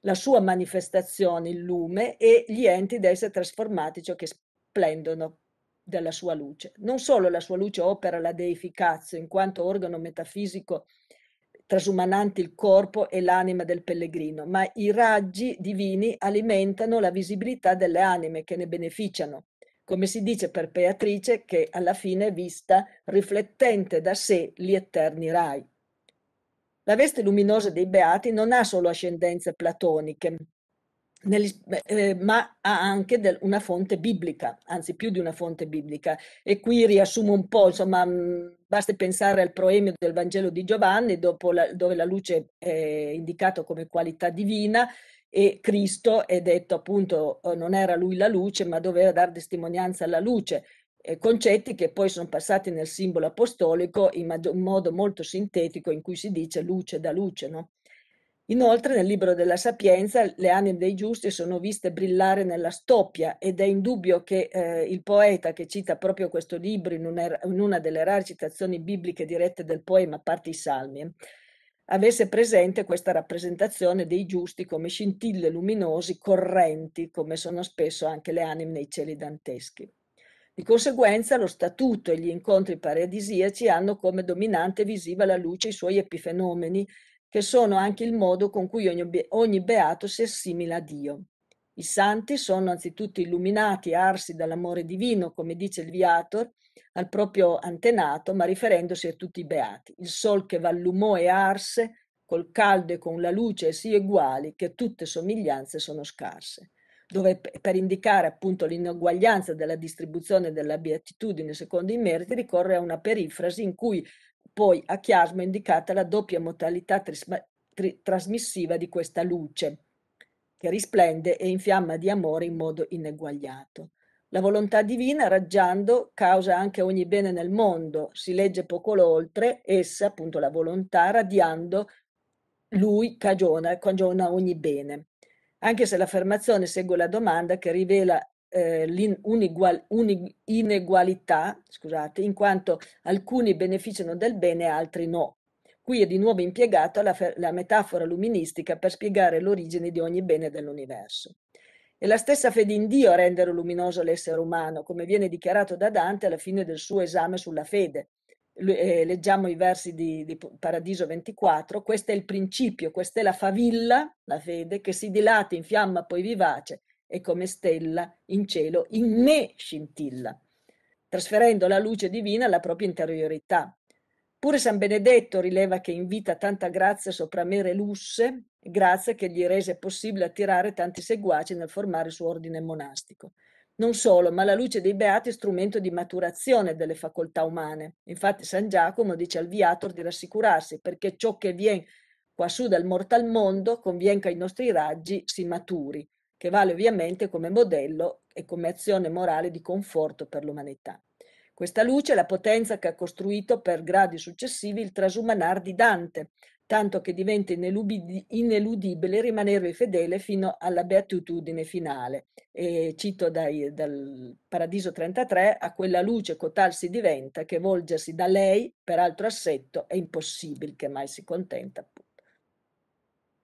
C: la sua manifestazione, il lume e gli enti da essere trasformati, ciò che splendono dalla sua luce. Non solo la sua luce opera la deificazio in quanto organo metafisico trasumananti il corpo e l'anima del pellegrino, ma i raggi divini alimentano la visibilità delle anime che ne beneficiano. Come si dice per Beatrice, che alla fine è vista riflettente da sé gli eterni rai. La veste luminosa dei beati non ha solo ascendenze platoniche, eh, ma ha anche del, una fonte biblica, anzi più di una fonte biblica. E qui riassumo un po', insomma, mh, mm, Basti pensare al proemio del Vangelo di Giovanni, la, dove la luce è indicata come qualità divina e Cristo è detto appunto oh, non era lui la luce, ma doveva dare testimonianza alla luce. concetti che poi sono passati nel simbolo apostolico in, in modo molto sintetico in cui si dice luce da luce. No? Inoltre nel libro della Sapienza le anime dei giusti sono viste brillare nella stoppia ed è indubbio che eh, il poeta che cita proprio questo libro in, un, er-, in una delle rare citazioni bibliche dirette del poema, a parte i salmi, avesse presente questa rappresentazione dei giusti come scintille luminosi, correnti, come sono spesso anche le anime nei cieli danteschi. Di conseguenza lo statuto e gli incontri paradisiaci hanno come dominante visiva la luce i suoi epifenomeni che sono anche il modo con cui ogni, ogni beato si assimila a Dio. I santi sono anzitutto illuminati, arsi dall'amore divino, come dice il Viator, al proprio antenato, ma riferendosi a tutti i beati. Il sol che vallumò e arse, col caldo e con la luce si uguali, che tutte somiglianze sono scarse. Dove per indicare appunto l'inuguaglianza della distribuzione della beatitudine secondo i meriti ricorre a una perifrasi in cui poi a chiasma indicata la doppia modalità trisma- tri- trasmissiva di questa luce, che risplende e infiamma di amore in modo ineguagliato. La volontà divina, raggiando, causa anche ogni bene nel mondo, si legge poco oltre, essa, appunto la volontà, radiando, lui cagiona, cagiona ogni bene. Anche se l'affermazione segue la domanda che rivela eh, l'inegualità, scusate, in quanto alcuni beneficiano del bene e altri no. Qui è di nuovo impiegata la, la metafora luministica per spiegare l'origine di ogni bene dell'universo. È la stessa fede in Dio a rendere luminoso l'essere umano, come viene dichiarato da Dante alla fine del suo esame sulla fede. Eh, leggiamo i versi di, di, Paradiso 24, questo è il principio, questa è la favilla, la fede, che si dilata in fiamma poi vivace e come stella in cielo in me scintilla, trasferendo la luce divina alla propria interiorità. Pure San Benedetto rileva che in vita tanta grazia sopra me relusse, grazia che gli rese possibile attirare tanti seguaci nel formare il suo ordine monastico. Non solo, ma la luce dei beati è strumento di maturazione delle facoltà umane. Infatti San Giacomo dice al viator di rassicurarsi, perché ciò che viene quassù dal mortal mondo convien che ai nostri raggi si maturi che vale ovviamente come modello e come azione morale di conforto per l'umanità. Questa luce è la potenza che ha costruito per gradi successivi il trasumanar di Dante, tanto che diventa ineludibile rimanervi fedele fino alla beatitudine finale. E cito dai, dal Paradiso 33, a quella luce cotal si diventa che volgersi da lei per altro assetto è impossibile che mai si contenta.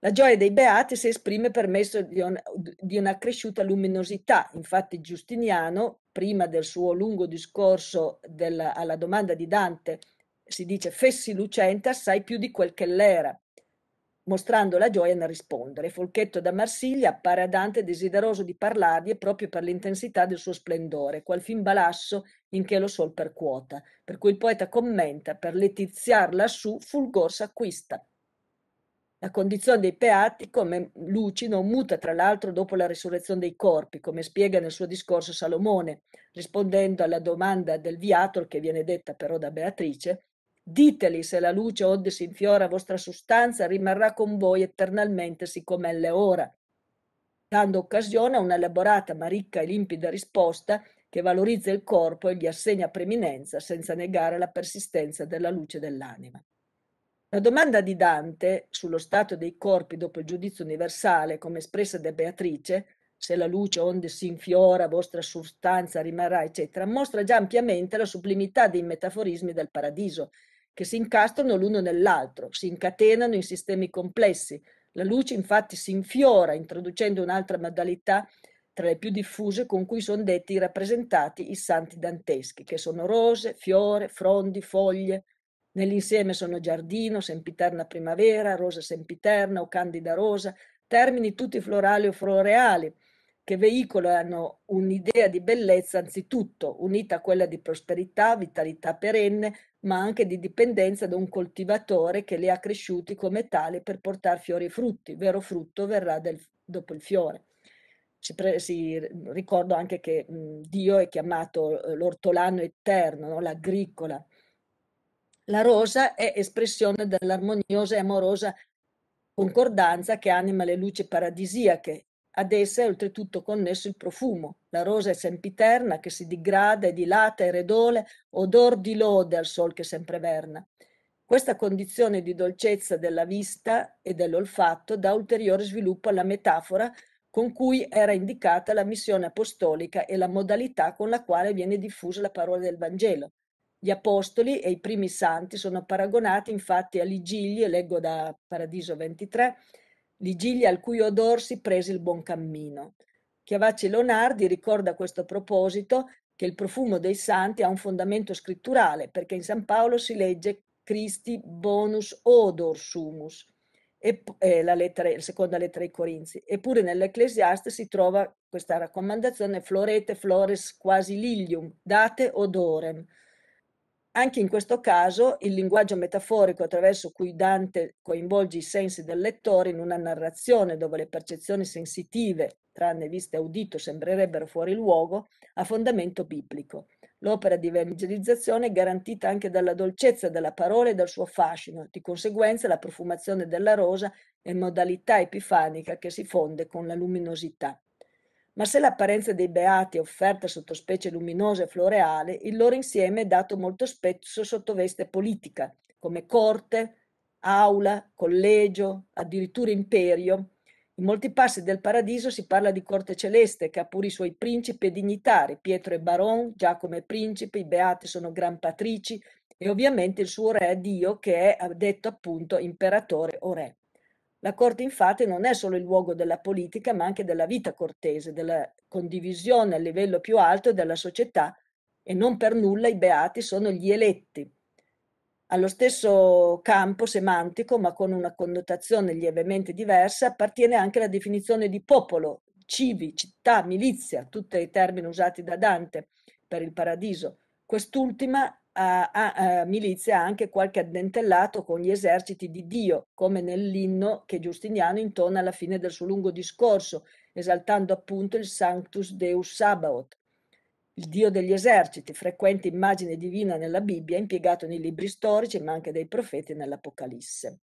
C: La gioia dei beati si esprime per mezzo di, un, di un'accresciuta luminosità. Infatti Giustiniano, prima del suo lungo discorso della, alla domanda di Dante, si dice fessi lucente assai più di quel che l'era, mostrando la gioia nel rispondere. Folchetto da Marsiglia appare a Dante desideroso di parlargli proprio per l'intensità del suo splendore, qual fin balasso in che lo sol percuota. Per cui il poeta commenta, per letiziar lassù fulgor s'acquista la condizione dei peati come luci non muta tra l'altro dopo la risurrezione dei corpi, come spiega nel suo discorso Salomone, rispondendo alla domanda del viator che viene detta però da Beatrice, diteli se la luce onde si infiora vostra sostanza rimarrà con voi eternalmente siccome è ora, dando occasione a un'elaborata ma ricca e limpida risposta che valorizza il corpo e gli assegna preminenza senza negare la persistenza della luce dell'anima. La domanda di Dante sullo stato dei corpi dopo il giudizio universale, come espressa da Beatrice, se la luce onde si infiora, vostra sostanza rimarrà, eccetera, mostra già ampiamente la sublimità dei metaforismi del paradiso, che si incastrano l'uno nell'altro, si incatenano in sistemi complessi. La luce infatti si infiora, introducendo un'altra modalità tra le più diffuse con cui sono detti i rappresentati i santi danteschi, che sono rose, fiore, frondi, foglie, Nell'insieme sono giardino, sempiterna primavera, rosa sempiterna o candida rosa, termini tutti florali o floreali che veicolano un'idea di bellezza anzitutto, unita a quella di prosperità, vitalità perenne, ma anche di dipendenza da un coltivatore che li ha cresciuti come tali per portare fiori e frutti. Vero frutto verrà del, dopo il fiore. Pre, si, ricordo anche che mh, mhmm, Dio è chiamato eh, l'ortolano eterno, no? l'agricola, la rosa è espressione dell'armoniosa e amorosa concordanza che anima le luci paradisiache. Ad essa è oltretutto connesso il profumo. La rosa è sempiterna che si digrada e dilata e redole, odor di lode al sol che sempre verna. Questa condizione di dolcezza della vista e dell'olfatto dà ulteriore sviluppo alla metafora con cui era indicata la missione apostolica e la modalità con la quale viene diffusa la parola del Vangelo. Gli apostoli e i primi santi sono paragonati infatti a Ligigli, e leggo da Paradiso 23, Ligigli al cui odor si prese il buon cammino. Chiavacci Leonardi ricorda a questo proposito che il profumo dei santi ha un fondamento scritturale, perché in San Paolo si legge Christi bonus odor sumus, e, eh, la, lettera, la, seconda lettera ai Corinzi. Eppure nell'Ecclesiaste si trova questa raccomandazione, florete flores quasi lilium, date odorem, anche in questo caso il linguaggio metaforico attraverso cui Dante coinvolge i sensi del lettore in una narrazione dove le percezioni sensitive, tranne vista e udito, sembrerebbero fuori luogo, ha fondamento biblico. L'opera di evangelizzazione è garantita anche dalla dolcezza della parola e dal suo fascino, di conseguenza la profumazione della rosa è modalità epifanica che si fonde con la luminosità ma se l'apparenza dei beati è offerta sotto specie luminose e floreale, il loro insieme è dato molto spesso sotto veste politica, come corte, aula, collegio, addirittura imperio. In molti passi del paradiso si parla di corte celeste, che ha pure i suoi principi e dignitari. Pietro è baron, Giacomo è principe, i beati sono gran patrici e ovviamente il suo re è Dio, che è detto appunto imperatore o re. La corte infatti non è solo il luogo della politica, ma anche della vita cortese, della condivisione a livello più alto della società e non per nulla i beati sono gli eletti. Allo stesso campo semantico, ma con una connotazione lievemente diversa, appartiene anche la definizione di popolo, civi, città, milizia, tutti i termini usati da Dante per il paradiso. Quest'ultima a, a, eh, milizia anche qualche addentellato con gli eserciti di Dio, come nell'inno che Giustiniano intona alla fine del suo lungo discorso, esaltando appunto il Sanctus Deus Sabaoth, il Dio degli eserciti, frequente immagine divina nella Bibbia, impiegato nei libri storici ma anche dai profeti nell'Apocalisse.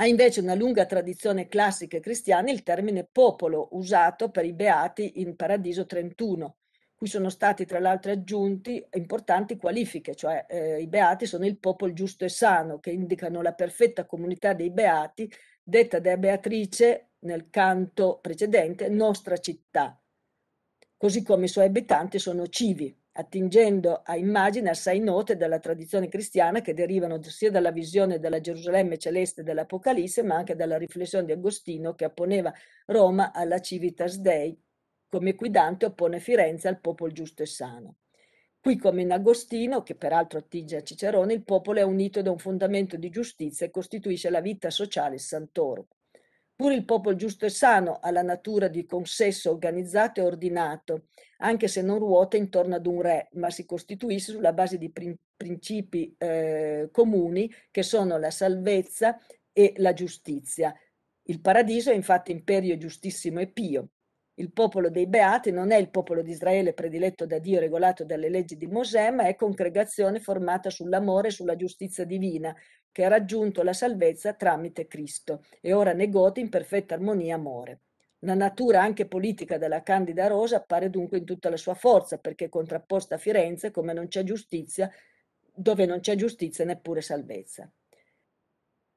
C: Ha invece una lunga tradizione classica e cristiana il termine popolo usato per i beati in Paradiso 31 cui sono stati tra l'altro aggiunti importanti qualifiche, cioè eh, i beati sono il popolo giusto e sano, che indicano la perfetta comunità dei beati, detta da Beatrice nel canto precedente, nostra città, così come i suoi abitanti sono civi, attingendo a immagini assai note dalla tradizione cristiana che derivano sia dalla visione della Gerusalemme celeste dell'Apocalisse, ma anche dalla riflessione di Agostino che apponeva Roma alla civitas Dei come qui Dante oppone Firenze al popolo giusto e sano. Qui, come in Agostino, che peraltro attinge a Cicerone, il popolo è unito da un fondamento di giustizia e costituisce la vita sociale santoro. Pur il popolo giusto e sano ha la natura di consesso organizzato e ordinato, anche se non ruota intorno ad un re, ma si costituisce sulla base di principi eh, comuni che sono la salvezza e la giustizia. Il paradiso è infatti imperio giustissimo e pio, il popolo dei beati non è il popolo di Israele prediletto da Dio regolato dalle leggi di Mosè, ma è congregazione formata sull'amore e sulla giustizia divina, che ha raggiunto la salvezza tramite Cristo e ora ne gode in perfetta armonia amore. La natura anche politica della Candida Rosa appare dunque in tutta la sua forza, perché è contrapposta a Firenze, come non c'è giustizia, dove non c'è giustizia neppure salvezza.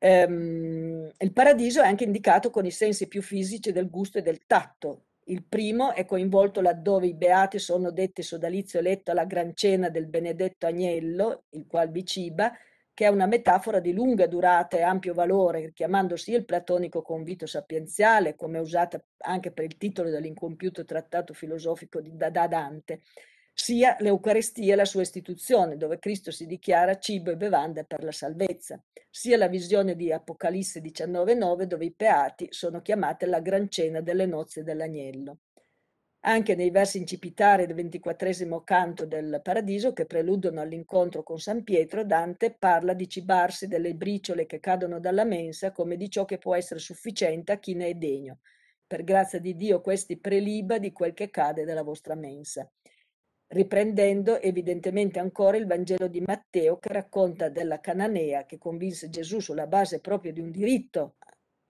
C: Ehm, il paradiso è anche indicato con i sensi più fisici del gusto e del tatto, il primo è coinvolto laddove i beati sono detti sodalizio eletto alla gran cena del benedetto agnello, il qual vi ciba, che è una metafora di lunga durata e ampio valore, chiamando sia il platonico convito sapienziale, come usata anche per il titolo dell'incompiuto trattato filosofico di, da, da Dante, sia l'Eucarestia la sua istituzione, dove Cristo si dichiara cibo e bevanda per la salvezza, sia la visione di Apocalisse 19.9, dove i peati sono chiamati la gran cena delle nozze dell'agnello. Anche nei versi incipitari del ventiquattresimo canto del Paradiso, che preludono all'incontro con San Pietro, Dante parla di cibarsi delle briciole che cadono dalla mensa come di ciò che può essere sufficiente a chi ne è degno. Per grazia di Dio questi preliba di quel che cade dalla vostra mensa riprendendo evidentemente ancora il Vangelo di Matteo che racconta della Cananea che convinse Gesù sulla base proprio di un diritto,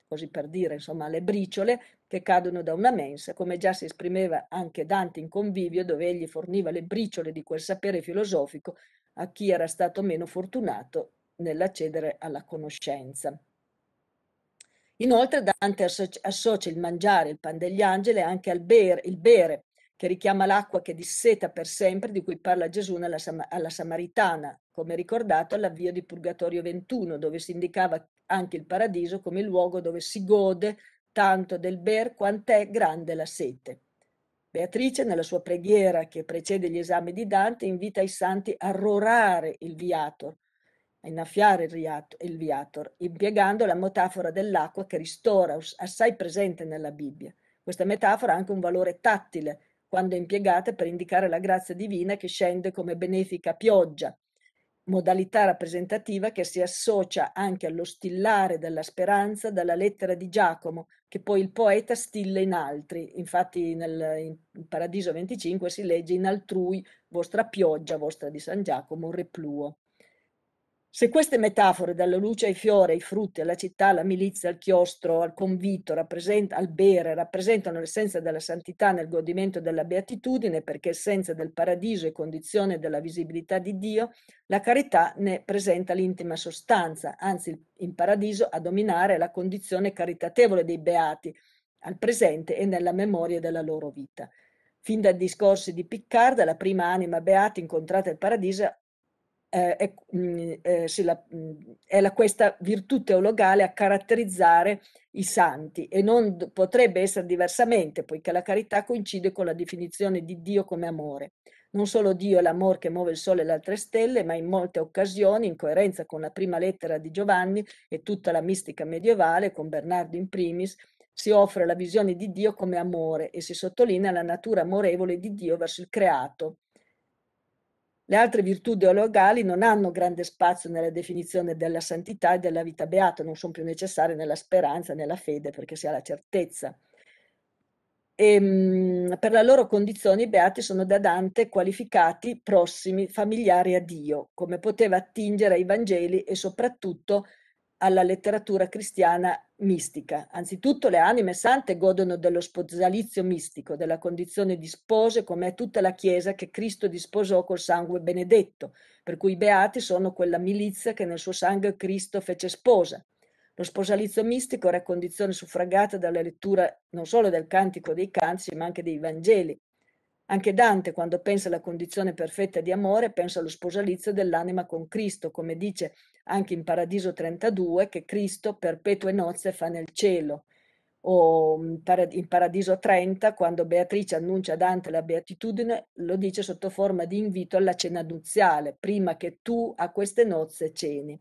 C: così per dire, insomma, alle briciole che cadono da una mensa, come già si esprimeva anche Dante in convivio dove egli forniva le briciole di quel sapere filosofico a chi era stato meno fortunato nell'accedere alla conoscenza. Inoltre Dante associa il mangiare il pan degli angeli anche al bere, il bere che richiama l'acqua che disseta per sempre, di cui parla Gesù alla, alla Samaritana, come ricordato all'avvio di Purgatorio 21, dove si indicava anche il paradiso come il luogo dove si gode tanto del ber quant'è grande la sete. Beatrice, nella sua preghiera che precede gli esami di Dante, invita i santi a rorare il viator, a innaffiare il viator, impiegando la metafora dell'acqua che ristora, assai presente nella Bibbia. Questa metafora ha anche un valore tattile, quando è impiegata per indicare la grazia divina che scende come benefica pioggia, modalità rappresentativa che si associa anche allo stillare della speranza dalla lettera di Giacomo, che poi il poeta stilla in altri. Infatti nel in Paradiso 25 si legge in altrui vostra pioggia, vostra di San Giacomo, un repluo. Se queste metafore, dalla luce ai fiori, ai frutti, alla città, alla milizia, al chiostro, al convito, al bere, rappresentano l'essenza della santità nel godimento della beatitudine, perché essenza del paradiso e condizione della visibilità di Dio, la carità ne presenta l'intima sostanza, anzi in paradiso a dominare la condizione caritatevole dei beati, al presente e nella memoria della loro vita. Fin dai discorsi di Piccarda, la prima anima beata incontrata in paradiso eh, è, mh, mm, eh, la, mh, mm, è la, questa virtù teologale a caratterizzare i santi e non d- potrebbe essere diversamente, poiché la carità coincide con la definizione di Dio come amore. Non solo Dio è l'amore che muove il sole e le altre stelle, ma in molte occasioni, in coerenza con la prima lettera di Giovanni e tutta la mistica medievale, con Bernardo in primis, si offre la visione di Dio come amore e si sottolinea la natura amorevole di Dio verso il creato le altre virtù teologali non hanno grande spazio nella definizione della santità e della vita beata, non sono più necessarie nella speranza, nella fede, perché si ha la certezza. E, ehm, mh, per la loro condizione i beati sono da Dante qualificati prossimi, familiari a Dio, come poteva attingere ai Vangeli e soprattutto alla letteratura cristiana mistica. Anzitutto le anime sante godono dello sposalizio mistico, della condizione di spose, come è tutta la Chiesa che Cristo disposò col sangue benedetto, per cui i beati sono quella milizia che nel suo sangue Cristo fece sposa. Lo sposalizio mistico era condizione suffragata dalla lettura non solo del Cantico dei Cantici, ma anche dei Vangeli, anche Dante, quando pensa alla condizione perfetta di amore, pensa allo sposalizio dell'anima con Cristo, come dice anche in Paradiso 32, che Cristo perpetue nozze fa nel cielo. O mm, in Paradiso 30, quando Beatrice annuncia a Dante la beatitudine, lo dice sotto forma di invito alla cena nuziale, prima che tu a queste nozze ceni.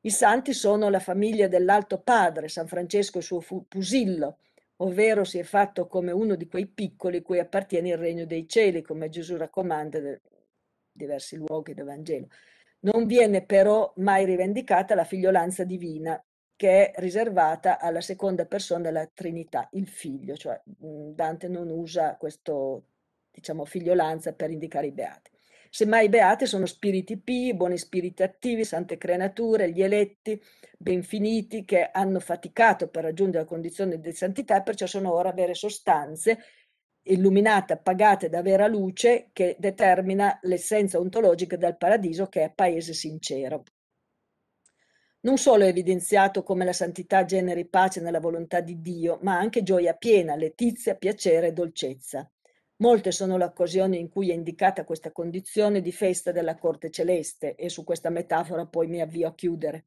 C: I santi sono la famiglia dell'Alto Padre, San Francesco e il suo Pusillo, ovvero si è fatto come uno di quei piccoli cui appartiene il regno dei cieli, come Gesù raccomanda in diversi luoghi del Vangelo. Non viene però mai rivendicata la figliolanza divina, che è riservata alla seconda persona della Trinità, il figlio, cioè Dante non usa questo, diciamo, figliolanza per indicare i beati. Semmai i beati sono spiriti pi, buoni spiriti attivi, sante creature, gli eletti, ben finiti, che hanno faticato per raggiungere la condizione di santità e perciò sono ora vere sostanze illuminate, appagate da vera luce che determina l'essenza ontologica del paradiso che è paese sincero. Non solo è evidenziato come la santità generi pace nella volontà di Dio, ma anche gioia piena, letizia, piacere e dolcezza. Molte sono le occasioni in cui è indicata questa condizione di festa della corte celeste e su questa metafora poi mi avvio a chiudere.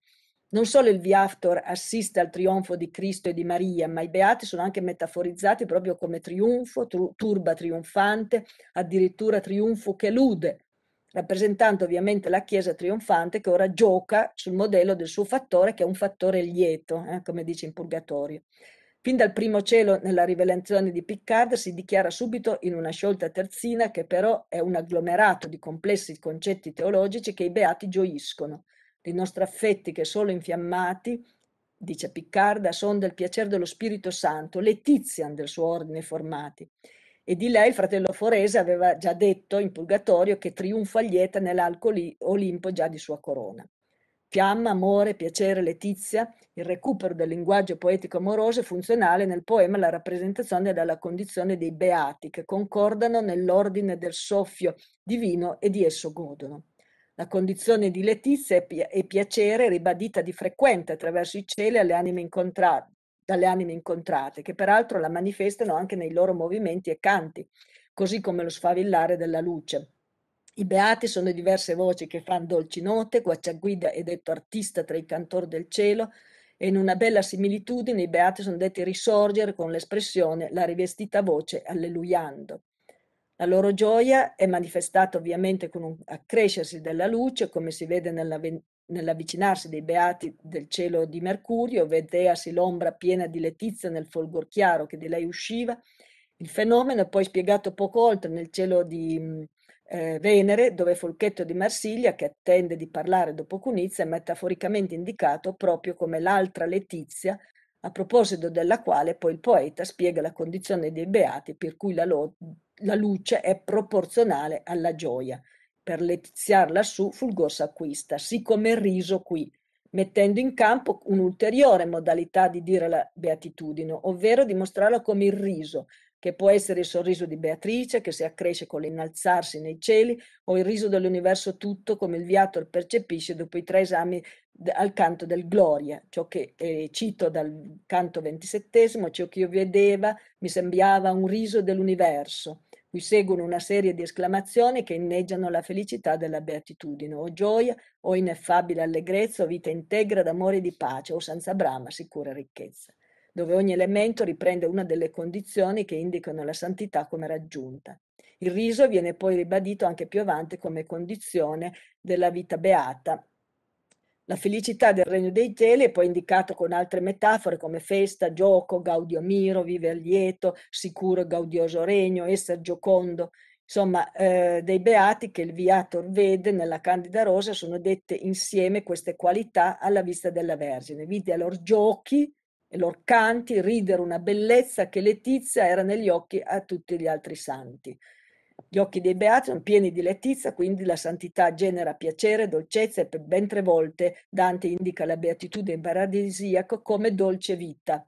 C: Non solo il Viaftor assiste al trionfo di Cristo e di Maria, ma i beati sono anche metaforizzati proprio come trionfo, turba trionfante, addirittura trionfo che elude, rappresentando ovviamente la Chiesa trionfante che ora gioca sul modello del suo fattore, che è un fattore lieto, eh, come dice in Purgatorio. Fin dal primo cielo nella rivelazione di Picard si dichiara subito in una sciolta terzina che però è un agglomerato di complessi concetti teologici che i beati gioiscono, dei nostri affetti che solo infiammati, dice Piccarda, sono del piacere dello Spirito Santo, letizian del suo ordine formati. E di lei il fratello Forese aveva già detto in Purgatorio che trionfa lieta nell'alco Olimpo già di sua corona fiamma, amore, piacere, letizia, il recupero del linguaggio poetico amoroso è funzionale nel poema La rappresentazione della condizione dei beati che concordano nell'ordine del soffio divino e di esso godono. La condizione di letizia e, pi- e piacere è ribadita di frequente attraverso i cieli alle anime incontrate, dalle anime incontrate, che peraltro la manifestano anche nei loro movimenti e canti, così come lo sfavillare della luce. I beati sono diverse voci che fanno dolci note, Guacciaguida è detto artista tra i cantori del cielo, e in una bella similitudine i beati sono detti risorgere con l'espressione la rivestita voce alleluiando. La loro gioia è manifestata ovviamente con un accrescersi della luce, come si vede nella, nell'avvicinarsi dei beati del cielo di Mercurio, vedeasi l'ombra piena di letizia nel folgor chiaro che di lei usciva. Il fenomeno è poi spiegato poco oltre nel cielo di eh, Venere, dove Folchetto di Marsiglia, che attende di parlare dopo Cunizia, è metaforicamente indicato proprio come l'altra Letizia, a proposito della quale poi il poeta spiega la condizione dei beati per cui la, lo- la luce è proporzionale alla gioia. Per letiziar lassù fulgor s'acquista, sì come il riso qui, mettendo in campo un'ulteriore modalità di dire la beatitudine, ovvero dimostrarla come il riso, che può essere il sorriso di Beatrice, che si accresce con l'innalzarsi nei cieli, o il riso dell'universo tutto, come il Viator percepisce dopo i tre esami al canto del Gloria, ciò che eh, cito dal canto ventisettesimo, ciò che io vedeva mi sembrava un riso dell'universo, cui seguono una serie di esclamazioni che inneggiano la felicità della beatitudine, o gioia, o ineffabile allegrezza, o vita integra d'amore e di pace, o senza brama, sicura ricchezza dove ogni elemento riprende una delle condizioni che indicano la santità come raggiunta. Il riso viene poi ribadito anche più avanti come condizione della vita beata. La felicità del regno dei cieli è poi indicato con altre metafore come festa, gioco, gaudio miro, vive lieto, sicuro e gaudioso regno, essere giocondo. Insomma, eh, dei beati che il viator vede nella Candida Rosa sono dette insieme queste qualità alla vista della Vergine. Vide lor giochi, e lor canti, ridere una bellezza che Letizia era negli occhi a tutti gli altri santi. Gli occhi dei beati sono pieni di letizia, quindi la santità genera piacere, dolcezza e per ben tre volte Dante indica la beatitudine paradisiaca come dolce vita,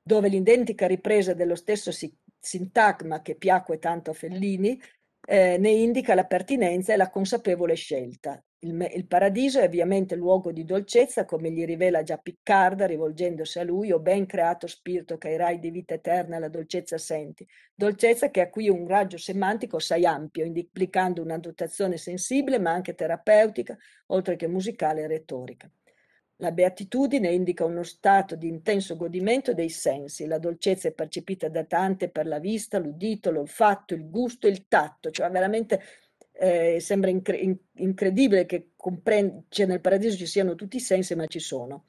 C: dove l'identica ripresa dello stesso sintagma che piacque tanto a Fellini eh, ne indica la pertinenza e la consapevole scelta. Il, il paradiso è ovviamente luogo di dolcezza, come gli rivela già Piccarda, rivolgendosi a lui, o ben creato spirito che hai di vita eterna la dolcezza senti. Dolcezza che ha qui un raggio semantico assai ampio, implicando una dotazione sensibile, ma anche terapeutica, oltre che musicale e retorica. La beatitudine indica uno stato di intenso godimento dei sensi. La dolcezza è percepita da tante per la vista, l'udito, l'olfatto, il gusto, il tatto, cioè veramente eh, sembra incre- incredibile che comprend- cioè nel paradiso ci siano tutti i sensi, ma ci sono.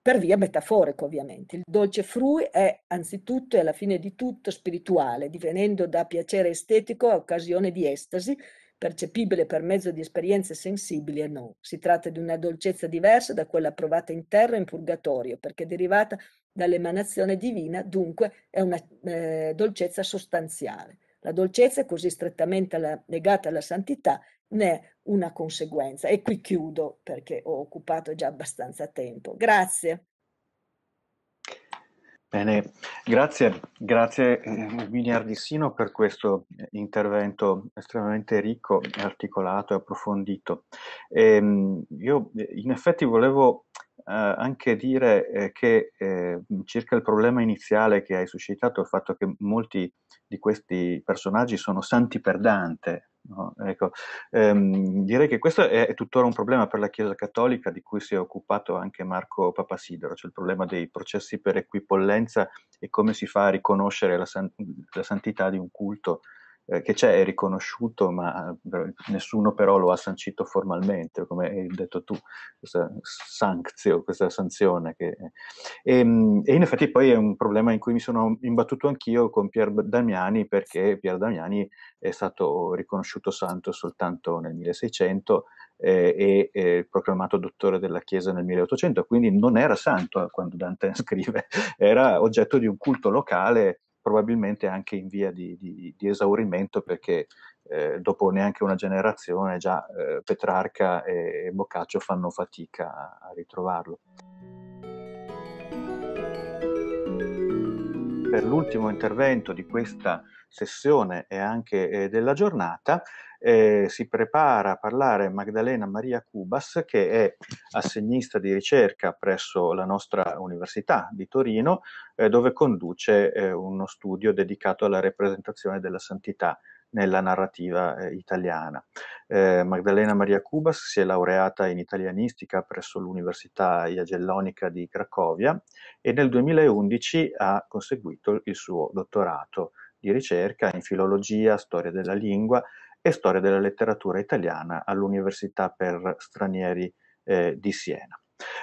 C: Per via metaforica, ovviamente. Il dolce frui è anzitutto e alla fine di tutto spirituale, divenendo da piacere estetico a occasione di estasi, percepibile per mezzo di esperienze sensibili e non. Si tratta di una dolcezza diversa da quella provata in terra in purgatorio, perché derivata dall'emanazione divina, dunque è una eh, dolcezza sostanziale. La dolcezza è così strettamente alla, legata alla santità, ne è una conseguenza. E qui chiudo perché ho occupato già abbastanza tempo. Grazie.
A: Bene, grazie, grazie Virginia eh, Ardissino per questo intervento estremamente ricco, articolato e approfondito. E, ehm, io in effetti volevo eh, anche dire eh, che eh, circa il problema iniziale che hai suscitato, il fatto che molti di questi personaggi sono santi per Dante, No, ecco. ehm, direi che questo è, è, tuttora un problema per la Chiesa Cattolica di cui si è occupato anche Marco Papasidoro, cioè il problema dei processi per equipollenza e come si fa a riconoscere la, san- la santità di un culto eh, che c'è è riconosciuto, ma eh, nessuno però lo ha sancito formalmente, come hai detto tu, questa, sanzio, questa sanzione. Che, e, eh. ehm, e, in effetti poi è un problema in cui mi sono imbattuto anch'io con Pier Damiani, perché Pier Damiani è stato riconosciuto santo soltanto nel 1600 eh, e eh, proclamato dottore della Chiesa nel 1800, quindi non era santo quando Dante scrive, era oggetto di un culto locale probabilmente anche in via di, di, di esaurimento perché eh, dopo neanche una generazione già eh, Petrarca e Boccaccio fanno fatica a, a ritrovarlo. Per l'ultimo intervento di questa sessione e anche eh, della giornata. Eh, si prepara a parlare Magdalena Maria Cubas, che è assegnista di ricerca presso la nostra Università di Torino, eh, dove conduce eh, uno studio dedicato alla rappresentazione della santità nella narrativa eh, italiana. Eh, Magdalena Maria Cubas si è laureata in italianistica presso l'Università Jagellonica di Cracovia e nel 2011 ha conseguito il suo dottorato di ricerca in filologia, storia della lingua e storia della letteratura italiana all'Università per Stranieri eh, di Siena.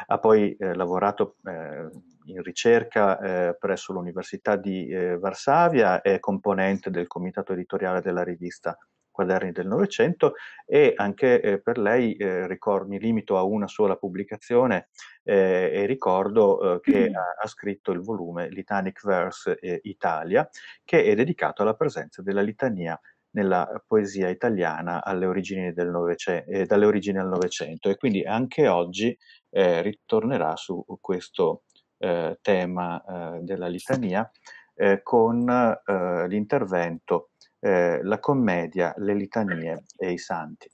A: Ha poi eh, lavorato eh, in ricerca eh, presso l'Università di eh, Varsavia, è componente del comitato editoriale della rivista Quaderni del Novecento e anche eh, per lei ricordo, mi limito a una sola pubblicazione eh, e ricordo eh, che ha, ha, scritto il volume Litanic Verse eh, Italia, che è dedicato alla presenza della litania nella poesia italiana alle origini del Novecento, eh, dalle origini al Novecento e quindi anche oggi eh, ritornerà su questo eh, tema della litania con l'intervento La commedia, le litanie e i santi.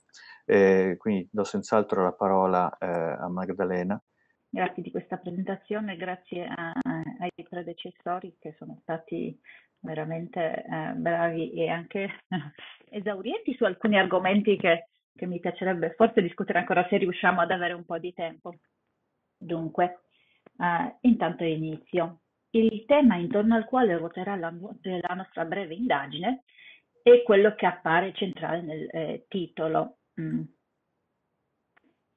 A: Eh, quindi do senz'altro la parola eh, a Magdalena
D: grazie di questa presentazione, grazie a, ai predecessori che sono stati veramente eh, bravi e anche esaurienti su alcuni argomenti che, che, mi piacerebbe forse discutere ancora se riusciamo ad avere un po' di tempo. Dunque, eh, intanto inizio. Il tema intorno al quale ruoterà la, la, nostra breve indagine è quello che appare centrale nel eh, titolo. Mm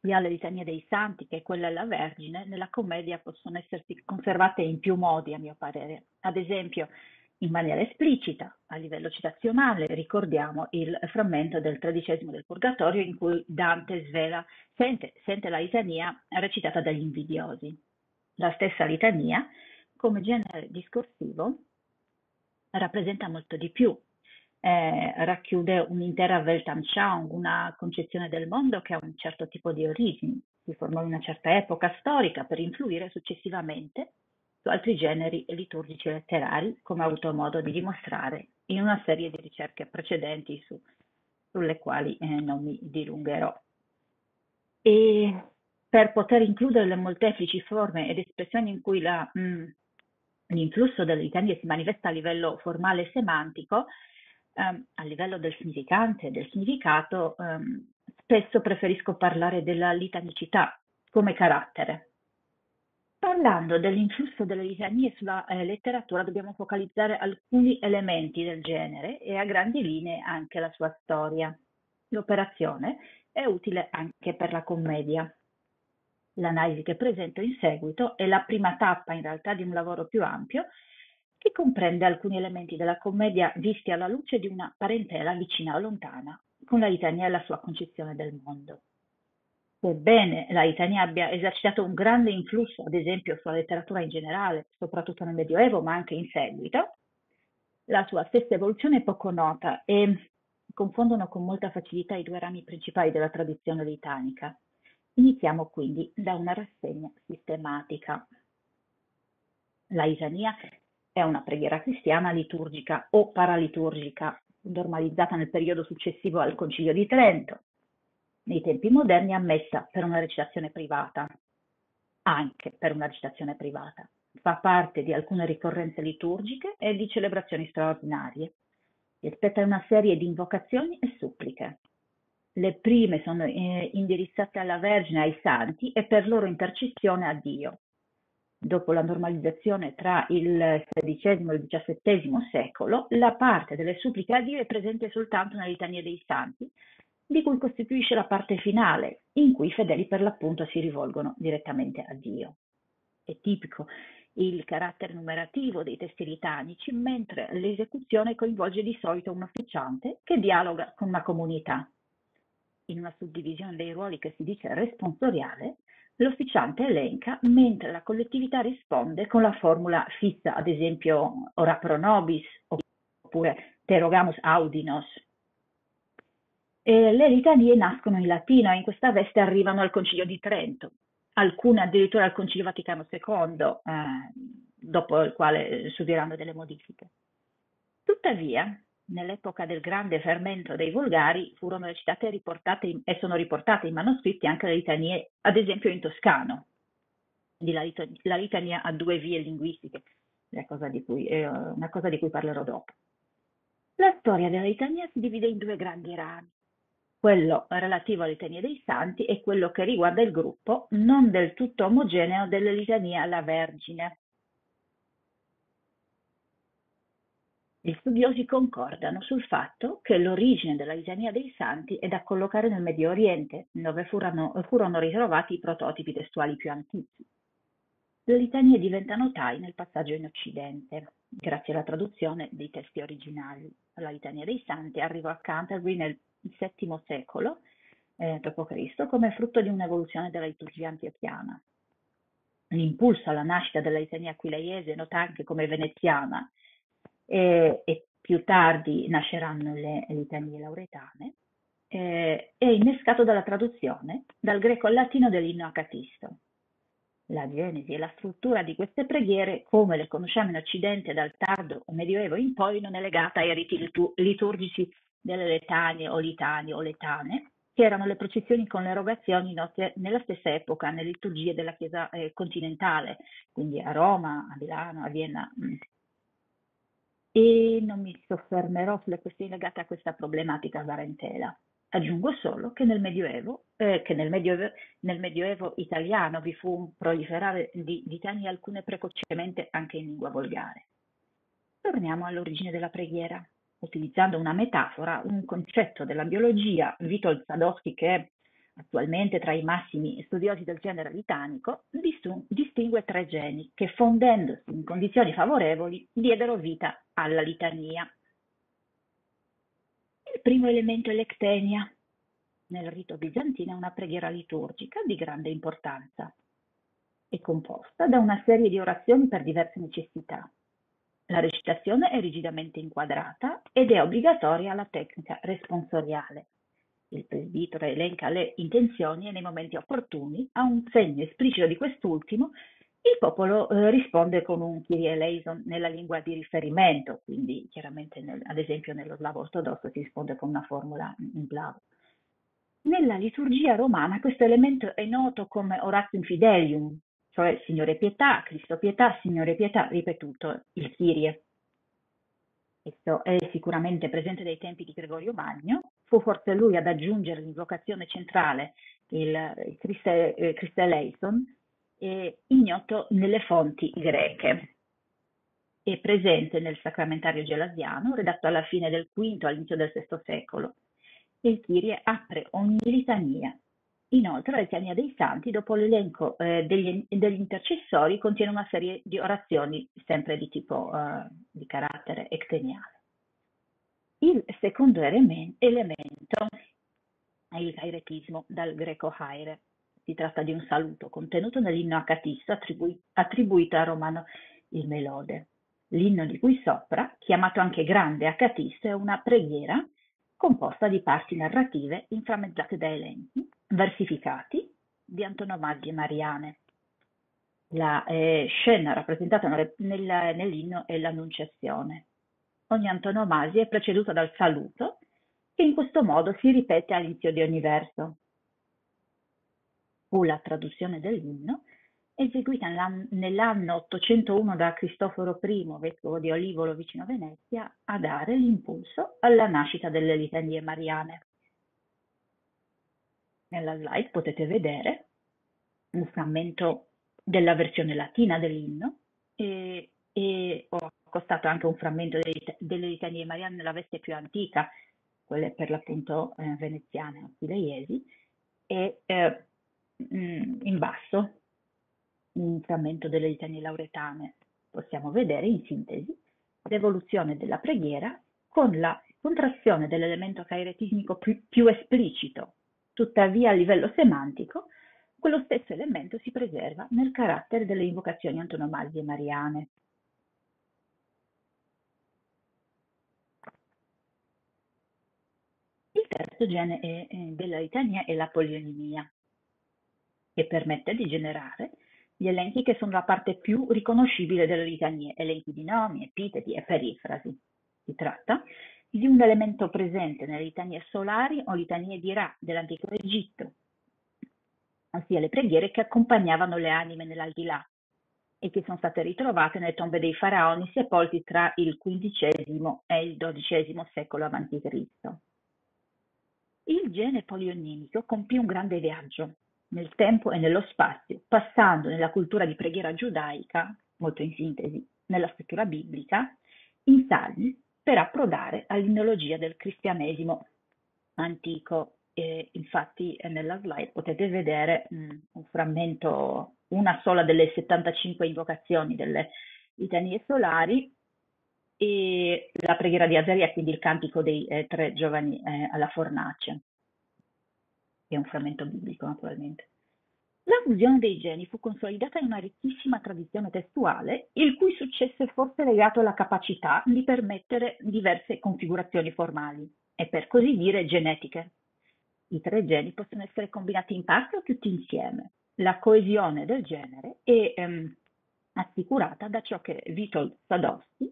D: sia le litanie dei santi che quella alla Vergine, nella commedia possono essersi conservate in più modi, a mio parere. Ad esempio, in maniera esplicita, a livello citazionale, ricordiamo il frammento del tredicesimo del Purgatorio in cui Dante svela, sente, sente la litania recitata dagli invidiosi. La stessa litania, come genere discorsivo, rappresenta molto di più eh, racchiude un'intera Weltanschauung, una concezione del mondo che ha un certo tipo di origini, si formò in una certa epoca storica per influire successivamente su altri generi liturgici e letterari, come ha avuto modo di dimostrare in una serie di ricerche precedenti su, sulle quali eh, non mi dilungherò. E per poter includere le molteplici forme ed espressioni in cui la, mh, mm, l'influsso dell'italiano si manifesta a livello formale e semantico, Um, a livello del significante e del significato, um, spesso preferisco parlare della litanicità come carattere. Parlando dell'influsso delle litanie sulla eh, letteratura, dobbiamo focalizzare alcuni elementi del genere e a grandi linee anche la sua storia. L'operazione è utile anche per la commedia. L'analisi che presento in seguito è la prima tappa in realtà di un lavoro più ampio che comprende alcuni elementi della commedia visti alla luce di una parentela vicina o lontana con la Itania e la sua concezione del mondo. Sebbene la Itania abbia esercitato un grande influsso, ad esempio, sulla letteratura in generale, soprattutto nel Medioevo, ma anche in seguito, la sua stessa evoluzione è poco nota e confondono con molta facilità i due rami principali della tradizione litanica. Iniziamo quindi da una rassegna sistematica. La Itania è una preghiera cristiana liturgica o paraliturgica, normalizzata nel periodo successivo al Concilio di Trento. Nei tempi moderni è ammessa per una recitazione privata, anche per una recitazione privata. Fa parte di alcune ricorrenze liturgiche e di celebrazioni straordinarie. Si aspetta una serie di invocazioni e suppliche. Le prime sono eh, indirizzate alla Vergine e ai Santi e per loro intercessione a Dio dopo la normalizzazione tra il XVI e il XVII secolo, la parte delle suppliche a Dio è presente soltanto nella Litania dei Santi, di cui costituisce la parte finale, in cui i fedeli per l'appunto si rivolgono direttamente a Dio. È tipico il carattere numerativo dei testi litanici, mentre l'esecuzione coinvolge di solito un officiante che dialoga con una comunità. In una suddivisione dei ruoli che si dice responsoriale, L'officiante elenca mentre la collettività risponde con la formula fissa, ad esempio ora pro nobis oppure terogamus rogamus E le litanie nascono in latino e in questa veste arrivano al Concilio di Trento, alcune addirittura al Concilio Vaticano II, eh, dopo il quale eh, subiranno delle modifiche. Tuttavia, Nell'epoca del grande fermento dei Volgari furono recitate in, e sono riportate in manoscritti anche le litanie, ad esempio in toscano, quindi la, lit la litania ha due vie linguistiche, è una cosa di cui parlerò dopo. La storia della litania si divide in due grandi rami, quello relativo alle litanie dei santi e quello che riguarda il gruppo non del tutto omogeneo delle litanie alla Vergine. Gli studiosi concordano sul fatto che l'origine della litania dei santi è da collocare nel Medio Oriente, dove furono, furono ritrovati i prototipi testuali più antichi. Le litanie diventano tali nel passaggio in Occidente, grazie alla traduzione dei testi originali. La litania dei santi arrivò a Canterbury nel VII secolo eh, d.C. come frutto di un'evoluzione della liturgia antiochiana. L'impulso alla nascita della litania aquileiese, nota anche come veneziana, e, e più tardi nasceranno le litanie lauretane, eh, è innescato dalla traduzione dal greco al latino dell'inno acatisto. La genesi e la struttura di queste preghiere, come le conosciamo in Occidente dal tardo Medioevo in poi, non è legata ai riti liturgici delle letanie o litanie o letane, che erano le processioni con le erogazioni note nella stessa epoca nelle liturgie della Chiesa eh, continentale, quindi a Roma, a Milano, a Vienna, mh, e non mi soffermerò sulle questioni legate a questa problematica parentela. Aggiungo solo che nel Medioevo, eh, che nel Medioevo, nel Medioevo italiano vi fu un proliferare di, di tani alcune precocemente anche in lingua volgare. Torniamo all'origine della preghiera. Utilizzando una metafora, un concetto della biologia, Vito Sadowski, che è attualmente tra i massimi studiosi del genere britannico, distingue tre geni che, fondendosi in condizioni favorevoli, diedero vita alla litania. Il primo elemento è l'ectenia. Nel rito bizantino è una preghiera liturgica di grande importanza. È composta da una serie di orazioni per diverse necessità. La recitazione è rigidamente inquadrata ed è obbligatoria alla tecnica responsoriale, il presbitero elenca le intenzioni e nei momenti opportuni, a un segno esplicito di quest'ultimo, il popolo eh, risponde con un Kyrie eleison nella lingua di riferimento, quindi chiaramente nel, ad esempio nello slavo ortodosso si risponde con una formula in slavo. Nella liturgia romana questo elemento è noto come oratium fidelium, cioè Signore pietà, Cristo pietà, Signore pietà, ripetuto il Kyrie. Questo è sicuramente presente dai tempi di Gregorio Magno fu forse lui ad aggiungere l'invocazione centrale, il Christe, Christeleison, eh, ignoto nelle fonti greche. È presente nel Sacramentario gelasiano, redatto alla fine del V all'inizio del VI secolo. E il Kyrie apre ogni litania. Inoltre, la litania dei santi, dopo l'elenco eh, degli, degli, intercessori, contiene una serie di orazioni sempre di tipo eh, di carattere ecteniale. Il secondo elemento è il hairetismo dal greco haire. Si tratta di un saluto contenuto nell'inno Acatissa attribu attribuito a Romano il Melode. L'inno di cui sopra, chiamato anche Grande Acatissa, è una preghiera composta di parti narrative inframmezzate da elenchi, versificati di antonomasie mariane. La eh, scena rappresentata nell'inno è l'Annunciazione, ogni antonomasia è preceduta dal saluto, che in questo modo si ripete all'inizio di ogni verso. Fu la traduzione dell'inno, eseguita nell'anno 801 da Cristoforo I, vescovo di Olivolo vicino Venezia, a dare l'impulso alla nascita delle litanie mariane. Nella slide potete vedere un frammento della versione latina dell'inno e e ho accostato anche un frammento delle litanie di Marianne nella veste più antica, quelle per l'appunto eh, veneziane, aquileiesi, e eh, mh, mm, in basso un frammento delle litanie lauretane. Possiamo vedere in sintesi l'evoluzione della preghiera con la contrazione dell'elemento caeretismico più, più esplicito. Tuttavia, a livello semantico, quello stesso elemento si preserva nel carattere delle invocazioni antonomasie mariane. terzo gene è, è eh, della litania è la polionimia, che permette di generare gli elenchi che sono la parte più riconoscibile delle litanie, elenchi di nomi, epiteti e perifrasi. Si tratta di un elemento presente nelle litanie solari o litanie di Ra dell'antico Egitto, ossia le preghiere che accompagnavano le anime nell'aldilà e che sono state ritrovate nelle tombe dei faraoni sepolti tra il XV e il XII secolo a.C. Il gene polionimico compì un grande viaggio nel tempo e nello spazio, passando nella cultura di preghiera giudaica, molto in sintesi, nella scrittura biblica, in salmi per approdare all'ideologia del cristianesimo antico. E infatti eh, nella slide potete vedere mh, mm, un frammento, una sola delle 75 invocazioni delle litanie solari e la preghiera di Azaria, quindi il cantico dei eh, tre giovani eh, alla fornace, che è un frammento biblico naturalmente. La fusione dei geni fu consolidata in una ricchissima tradizione testuale, il cui successo è forse legato alla capacità di permettere diverse configurazioni formali e per così dire genetiche. I tre geni possono essere combinati in parte o tutti insieme. La coesione del genere è ehm, assicurata da ciò che Vitold Sadowski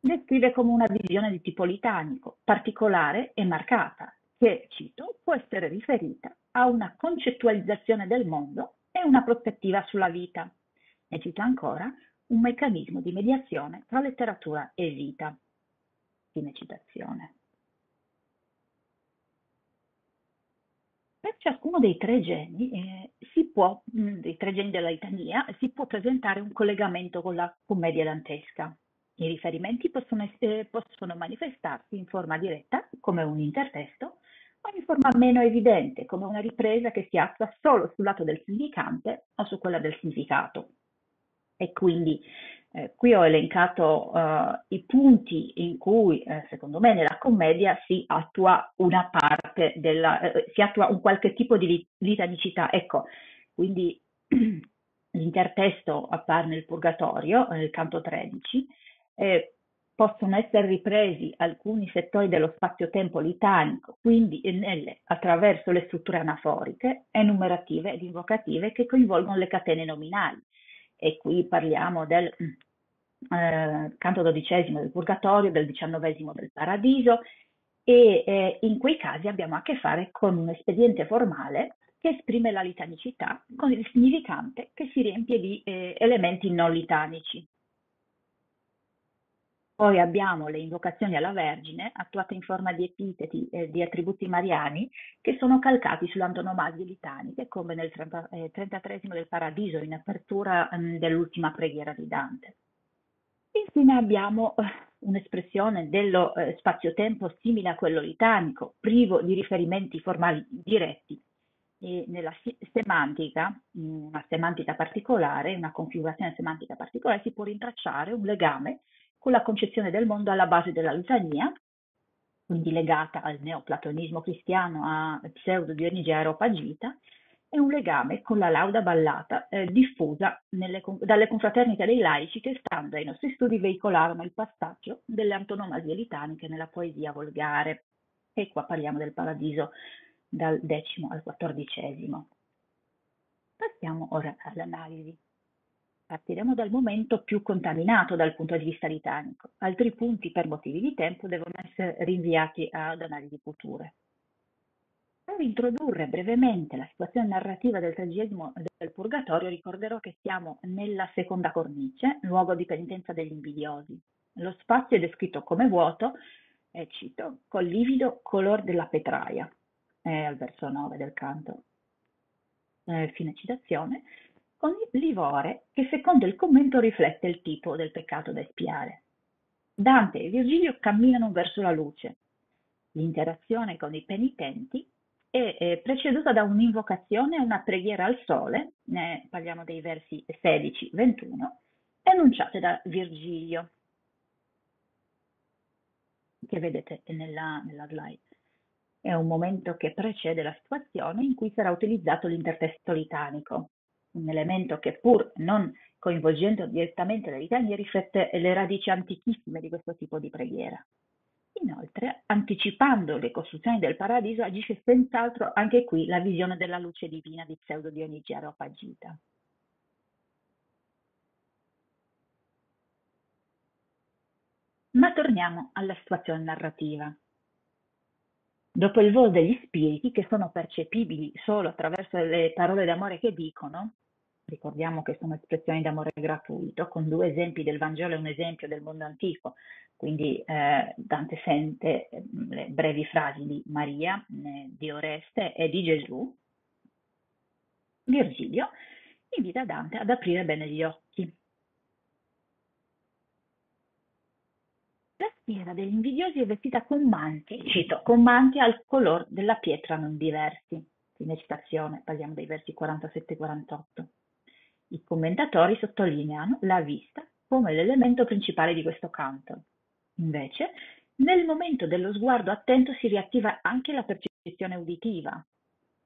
D: descrive come una visione di tipo litanico, particolare e marcata, che, cito, può essere riferita a una concettualizzazione del mondo e una prospettiva sulla vita. E cito ancora un meccanismo di mediazione tra letteratura e vita. Fine citazione. Per ciascuno dei tre geni, eh, si può, mh, mm, dei tre geni della litania, si può presentare un collegamento con la commedia dantesca. I riferimenti possono, eh, possono manifestarsi in forma diretta, come un intertesto, o in forma meno evidente, come una ripresa che si attua solo sul lato del significante o su quella del significato. E quindi eh, qui ho elencato eh, i punti in cui, eh, secondo me, nella commedia si attua una parte della, eh, si attua un qualche tipo di litanicità. Ecco, quindi l'intertesto appare nel Purgatorio, nel canto 13, eh, possono essere ripresi alcuni settori dello spazio-tempo litanico, quindi nelle, attraverso le strutture anaforiche, enumerative ed invocative che coinvolgono le catene nominali. E qui parliamo del eh, canto dodicesimo del Purgatorio, del diciannovesimo del Paradiso, e eh, in quei casi abbiamo a che fare con un espediente formale che esprime la litanicità con il significante che si riempie di eh, elementi non litanici. Poi abbiamo le invocazioni alla Vergine, attuate in forma di epiteti e eh, di attributi mariani, che sono calcati sull'antonomasia litanica, come nel 30, eh, del Paradiso, in apertura eh, dell'ultima preghiera di Dante. Infine abbiamo eh, un'espressione dello eh, spazio-tempo simile a quello litanico, privo di riferimenti formali diretti, e nella semantica, una semantica particolare, una configurazione semantica particolare, si può rintracciare un legame con la concezione del mondo alla base della litania, quindi legata al neoplatonismo cristiano a Pseudo Dionigia Pagita, e un legame con la lauda ballata eh, diffusa nelle, dalle confraternite dei laici che, stando ai nostri studi, veicolarono il passaggio delle antonomasie litaniche nella poesia volgare. E qua parliamo del paradiso dal X al XIV. Passiamo ora all'analisi. Partiremo dal momento più contaminato dal punto di vista britannico. Altri punti, per motivi di tempo, devono essere rinviati ad analisi future. Per introdurre brevemente la situazione narrativa del tragismo del purgatorio, ricorderò che siamo nella seconda cornice, luogo di penitenza degli invidiosi. Lo spazio è descritto come vuoto, e cito, col livido color della petraia, è eh, al verso 9 del canto. Eh, fine citazione con il l'ivore che secondo il commento riflette il tipo del peccato da espiare. Dante e Virgilio camminano verso la luce. L'interazione con i penitenti è preceduta da un'invocazione e una preghiera al sole, ne parliamo dei versi 16-21, enunciate da Virgilio, che vedete nella, nella slide. È un momento che precede la situazione in cui sarà utilizzato l'intertesto litanico un elemento che pur non coinvolgendo direttamente le litanie riflette le radici antichissime di questo tipo di preghiera. Inoltre, anticipando le costruzioni del paradiso, agisce senz'altro anche qui la visione della luce divina di Pseudo Dionigi Areopagita. Ma torniamo alla situazione narrativa. Dopo il volo degli spiriti, che sono percepibili solo attraverso le parole d'amore che dicono, ricordiamo che sono espressioni d'amore gratuito, con due esempi del Vangelo e un esempio del mondo antico. Quindi eh, Dante sente ehm, le brevi frasi di Maria, eh, di Oreste e di Gesù. Virgilio invita Dante ad aprire bene gli occhi. La schiera degli invidiosi è vestita con manche, cito, con manche al color della pietra non diversi. Fine citazione, parliamo dei versi 47 e 48. I commentatori sottolineano la vista come l'elemento principale di questo canto. Invece, nel momento dello sguardo attento si riattiva anche la percezione uditiva.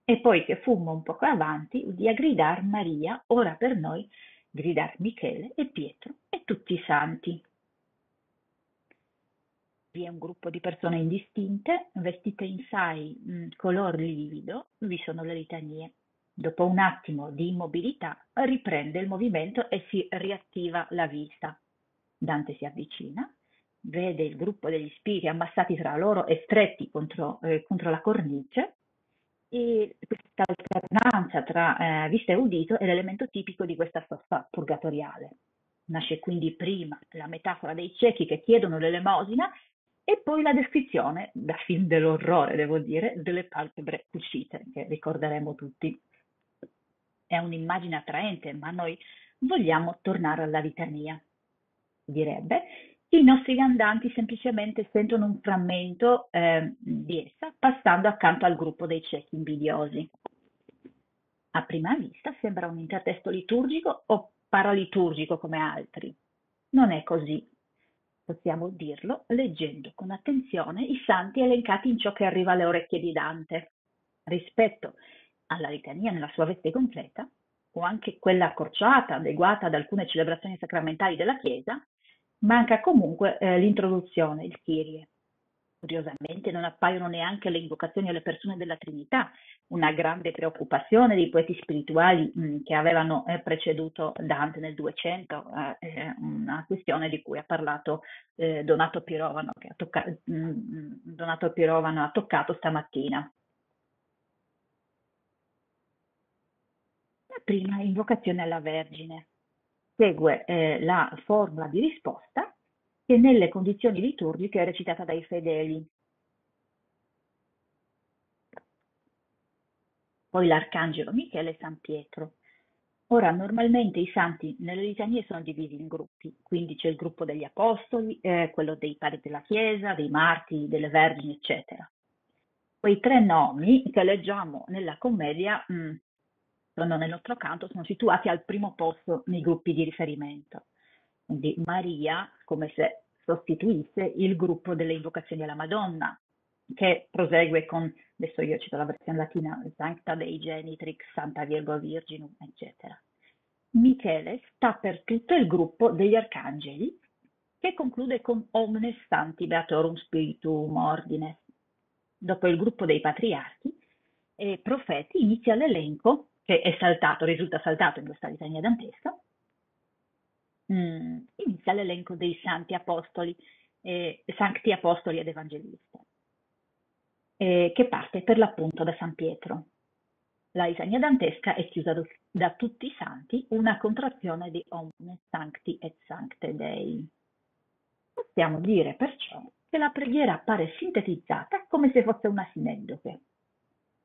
D: E poi che fummo un poco avanti, udia gridar Maria, ora per noi, gridar Michele e Pietro e tutti i santi. Vi è un gruppo di persone indistinte, vestite in sai mm, color livido, vi sono le litanie. Dopo un attimo di immobilità riprende il movimento e si riattiva la vista. Dante si avvicina, vede il gruppo degli spiriti ammassati tra loro e stretti contro, eh, contro la cornice e questa alternanza tra eh, vista e udito è l'elemento tipico di questa stoffa purgatoriale. Nasce quindi prima la metafora dei ciechi che chiedono l'elemosina e poi la descrizione, da film dell'orrore devo dire, delle palpebre cucite, che ricorderemo tutti è un'immagine attraente, ma noi vogliamo tornare alla litania. mia. Direbbe, i nostri andanti semplicemente sentono un frammento eh, di essa passando accanto al gruppo dei ciechi invidiosi. A prima vista sembra un intertesto liturgico o paraliturgico come altri. Non è così. Possiamo dirlo leggendo con attenzione i santi elencati in ciò che arriva alle orecchie di Dante. Rispetto alla litania nella sua veste completa, o anche quella accorciata, adeguata ad alcune celebrazioni sacramentali della Chiesa, manca comunque eh, l'introduzione, il Kyrie. Curiosamente non appaiono neanche le invocazioni alle persone della Trinità, una grande preoccupazione dei poeti spirituali mh, mm, che avevano eh, preceduto Dante nel 200, eh, una questione di cui ha parlato eh, Donato Pirovano, che ha, tocca- mh, mm, mm, Donato Pirovano ha toccato stamattina. prima invocazione alla Vergine. Segue eh, la forma di risposta che nelle condizioni liturgiche è recitata dai fedeli. Poi l'Arcangelo Michele e San Pietro. Ora, normalmente i santi nelle litanie sono divisi in gruppi, quindi c'è il gruppo degli apostoli, eh, quello dei padri della Chiesa, dei martiri, delle vergini, eccetera. Quei tre nomi che leggiamo nella commedia mh, mm, sono nel nostro canto sono situati al primo posto nei gruppi di riferimento. Quindi Maria, come se sostituisse il gruppo delle invocazioni alla Madonna, che prosegue con, adesso io cito la versione latina, Sancta Dei Genitrix, Santa Virgo Virginum, eccetera. Michele sta per tutto il gruppo degli arcangeli, che conclude con Omnes Santi Beatorum Spiritum Ordine. Dopo il gruppo dei patriarchi e profeti inizia l'elenco che è saltato, risulta saltato in questa litania dantesca, mm, inizia l'elenco dei santi apostoli, eh, sancti apostoli ed evangelisti, eh, che parte per l'appunto da San Pietro. La litania dantesca è chiusa do, da tutti i santi, una contrazione di omnes sancti et sancte dei. Possiamo dire perciò che la preghiera appare sintetizzata come se fosse una sineddoche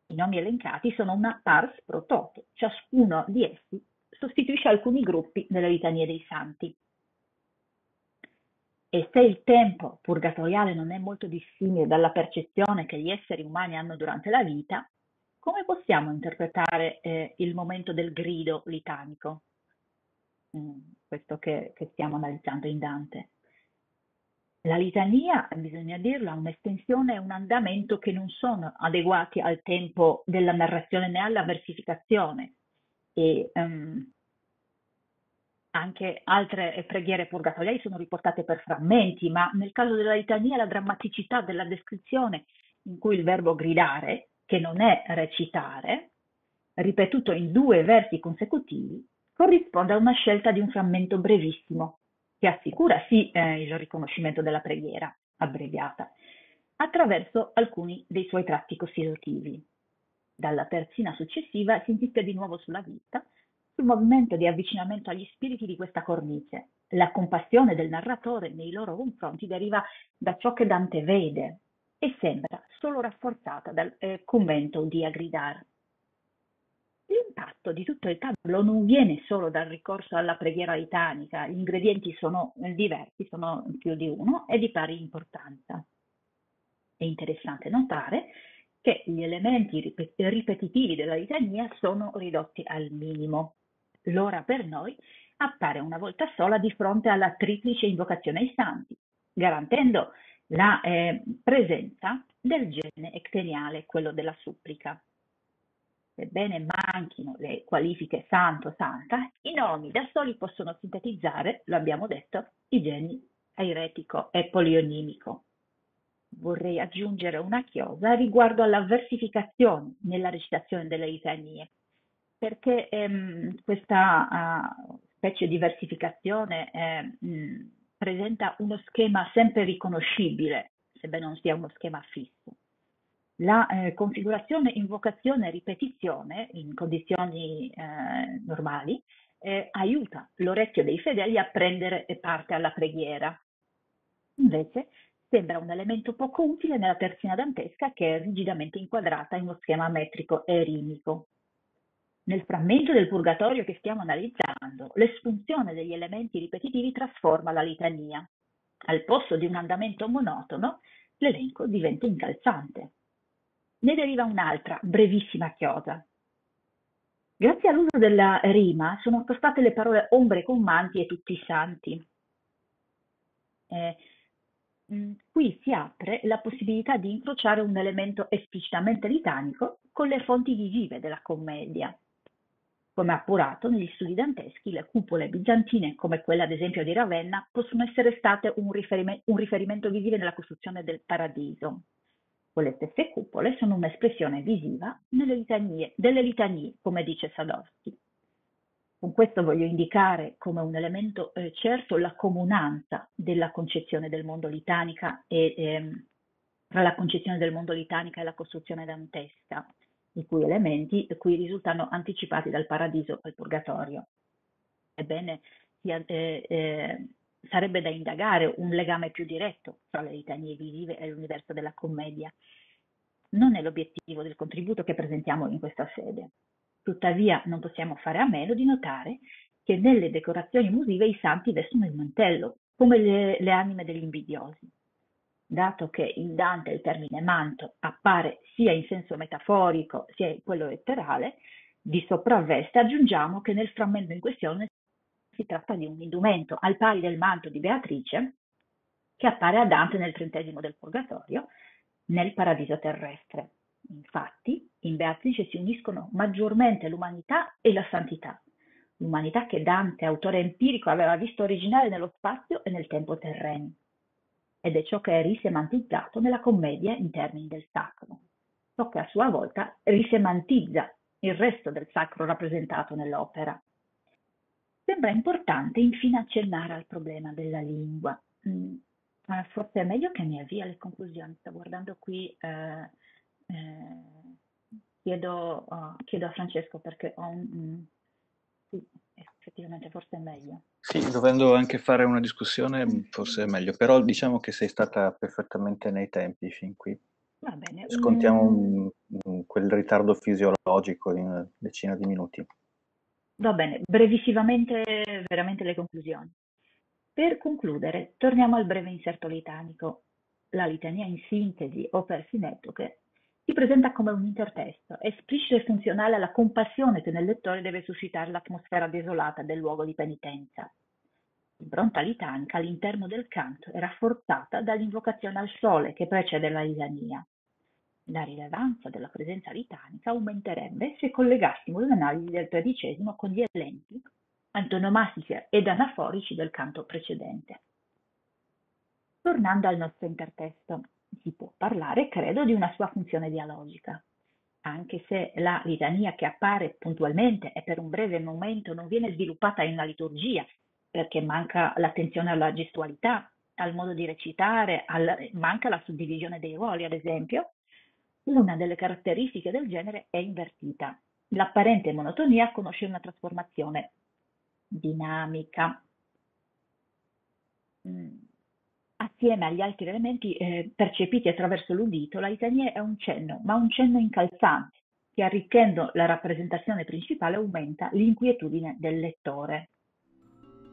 D: i nomi elencati sono una pars pro toto, ciascuno di essi sostituisce alcuni gruppi della litania dei santi. E se il tempo purgatoriale non è molto dissimile dalla percezione che gli esseri umani hanno durante la vita, come possiamo interpretare eh, il momento del grido litanico? Mm, questo che, che stiamo analizzando in Dante. La litania, bisogna dirlo, ha un'estensione e un andamento che non sono adeguati al tempo della narrazione né alla versificazione. E, um, anche altre preghiere purgatoriali sono riportate per frammenti, ma nel caso della litania la drammaticità della descrizione in cui il verbo gridare, che non è recitare, ripetuto in due versi consecutivi, corrisponde a una scelta di un frammento brevissimo, che assicura sì eh, il riconoscimento della preghiera abbreviata, attraverso alcuni dei suoi tratti costitutivi. Dalla terzina successiva si insiste di nuovo sulla vista, sul movimento di avvicinamento agli spiriti di questa cornice. La compassione del narratore nei loro confronti deriva da ciò che Dante vede e sembra solo rafforzata dal eh, convento di Agridar. L'impatto di tutto il tavolo non viene solo dal ricorso alla preghiera litanica, gli ingredienti sono diversi, sono più di uno e di pari importanza. È interessante notare che gli elementi ripet ripetitivi della litania sono ridotti al minimo. L'ora per noi appare una volta sola di fronte alla triplice invocazione ai santi, garantendo la eh, presenza del gene ecteniale, quello della supplica sebbene manchino le qualifiche santo, santa, i nomi da soli possono sintetizzare, lo abbiamo detto, i geni airetico e polionimico. Vorrei aggiungere una chiosa riguardo alla versificazione nella recitazione delle litanie, perché ehm, questa uh, specie di versificazione eh, mh, presenta uno schema sempre riconoscibile, sebbene non sia uno schema fisso. La eh, configurazione invocazione ripetizione in condizioni eh, normali eh, aiuta l'orecchio dei fedeli a prendere parte alla preghiera. Invece sembra un elemento poco utile nella terzina dantesca che è rigidamente inquadrata in uno schema metrico e rimico. Nel frammento del purgatorio che stiamo analizzando, l'espunzione degli elementi ripetitivi trasforma la litania. Al posto di un andamento monotono, l'elenco diventa incalzante. Ne deriva un'altra, brevissima chiosa. Grazie all'uso della rima sono tostate le parole ombre con manti e tutti i santi. Eh, mm, qui si apre la possibilità di incrociare un elemento esplicitamente litanico con le fonti visive della commedia, come appurato negli studi danteschi, le cupole bizantine, come quella ad esempio di Ravenna, possono essere state un, riferime, un riferimento visivo nella costruzione del paradiso le stesse cupole sono un'espressione visiva litanie, delle litanie, come dice Sadowski. Con questo voglio indicare come un elemento eh, certo la comunanza della concezione del mondo litanica e, ehm, tra la concezione del mondo litanica e la costruzione dantesca, i cui elementi eh, qui risultano anticipati dal paradiso al purgatorio. Ebbene, eh, eh, sarebbe da indagare un legame più diretto tra le litanie visive e l'universo della commedia. Non è l'obiettivo del contributo che presentiamo in questa sede. Tuttavia non possiamo fare a meno di notare che nelle decorazioni musive i santi vestono il mantello, come le, le anime degli invidiosi. Dato che in Dante il termine manto appare sia in senso metaforico sia in quello letterale, di sopravveste aggiungiamo che nel frammento in questione si tratta di un indumento al pari del manto di Beatrice che appare a Dante nel trentesimo del Purgatorio nel paradiso terrestre. Infatti, in Beatrice si uniscono maggiormente l'umanità e la santità, l'umanità che Dante, autore empirico, aveva visto originale nello spazio e nel tempo terreni. Ed è ciò che è risemantizzato nella commedia in termini del sacro, ciò che a sua volta risemantizza il resto del sacro rappresentato nell'opera. Sembra importante infine accennare al problema della lingua. Mm, forse è meglio che mi avvia alle conclusioni. Sto guardando qui, eh, eh, chiedo, oh, chiedo, a Francesco perché ho un... Mm, sì, effettivamente forse è meglio.
A: Sì, dovendo anche fare una discussione mm, forse è meglio, però diciamo che sei stata perfettamente nei tempi fin qui.
D: Va bene. Mm. Scontiamo mm.
A: un, un, quel ritardo fisiologico in una decina di minuti.
D: Va bene, brevissimamente veramente le conclusioni. Per concludere, torniamo al breve inserto litanico. La litania in sintesi o per sinetoche si presenta come un intertesto, esplicito e funzionale alla compassione che nel lettore deve suscitare l'atmosfera desolata del luogo di penitenza. L'impronta litanica all'interno del canto è rafforzata dall'invocazione al sole che precede la litania. La rilevanza della presenza litanica aumenterebbe se collegassimo l'analisi del tredicesimo con gli elenchi antonomastiche ed anaforici del canto precedente. Tornando al nostro intertesto, si può parlare, credo, di una sua funzione dialogica. Anche se la litania che appare puntualmente e per un breve momento non viene sviluppata in una liturgia, perché manca l'attenzione alla gestualità, al modo di recitare, al, manca la suddivisione dei ruoli, ad esempio, una delle caratteristiche del genere è invertita. L'apparente monotonia conosce una trasformazione dinamica. Mm. Assieme agli altri elementi eh, percepiti attraverso l'udito, la litania è un cenno, ma un cenno incalzante, che arricchendo la rappresentazione principale aumenta l'inquietudine del lettore.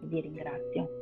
D: Vi ringrazio.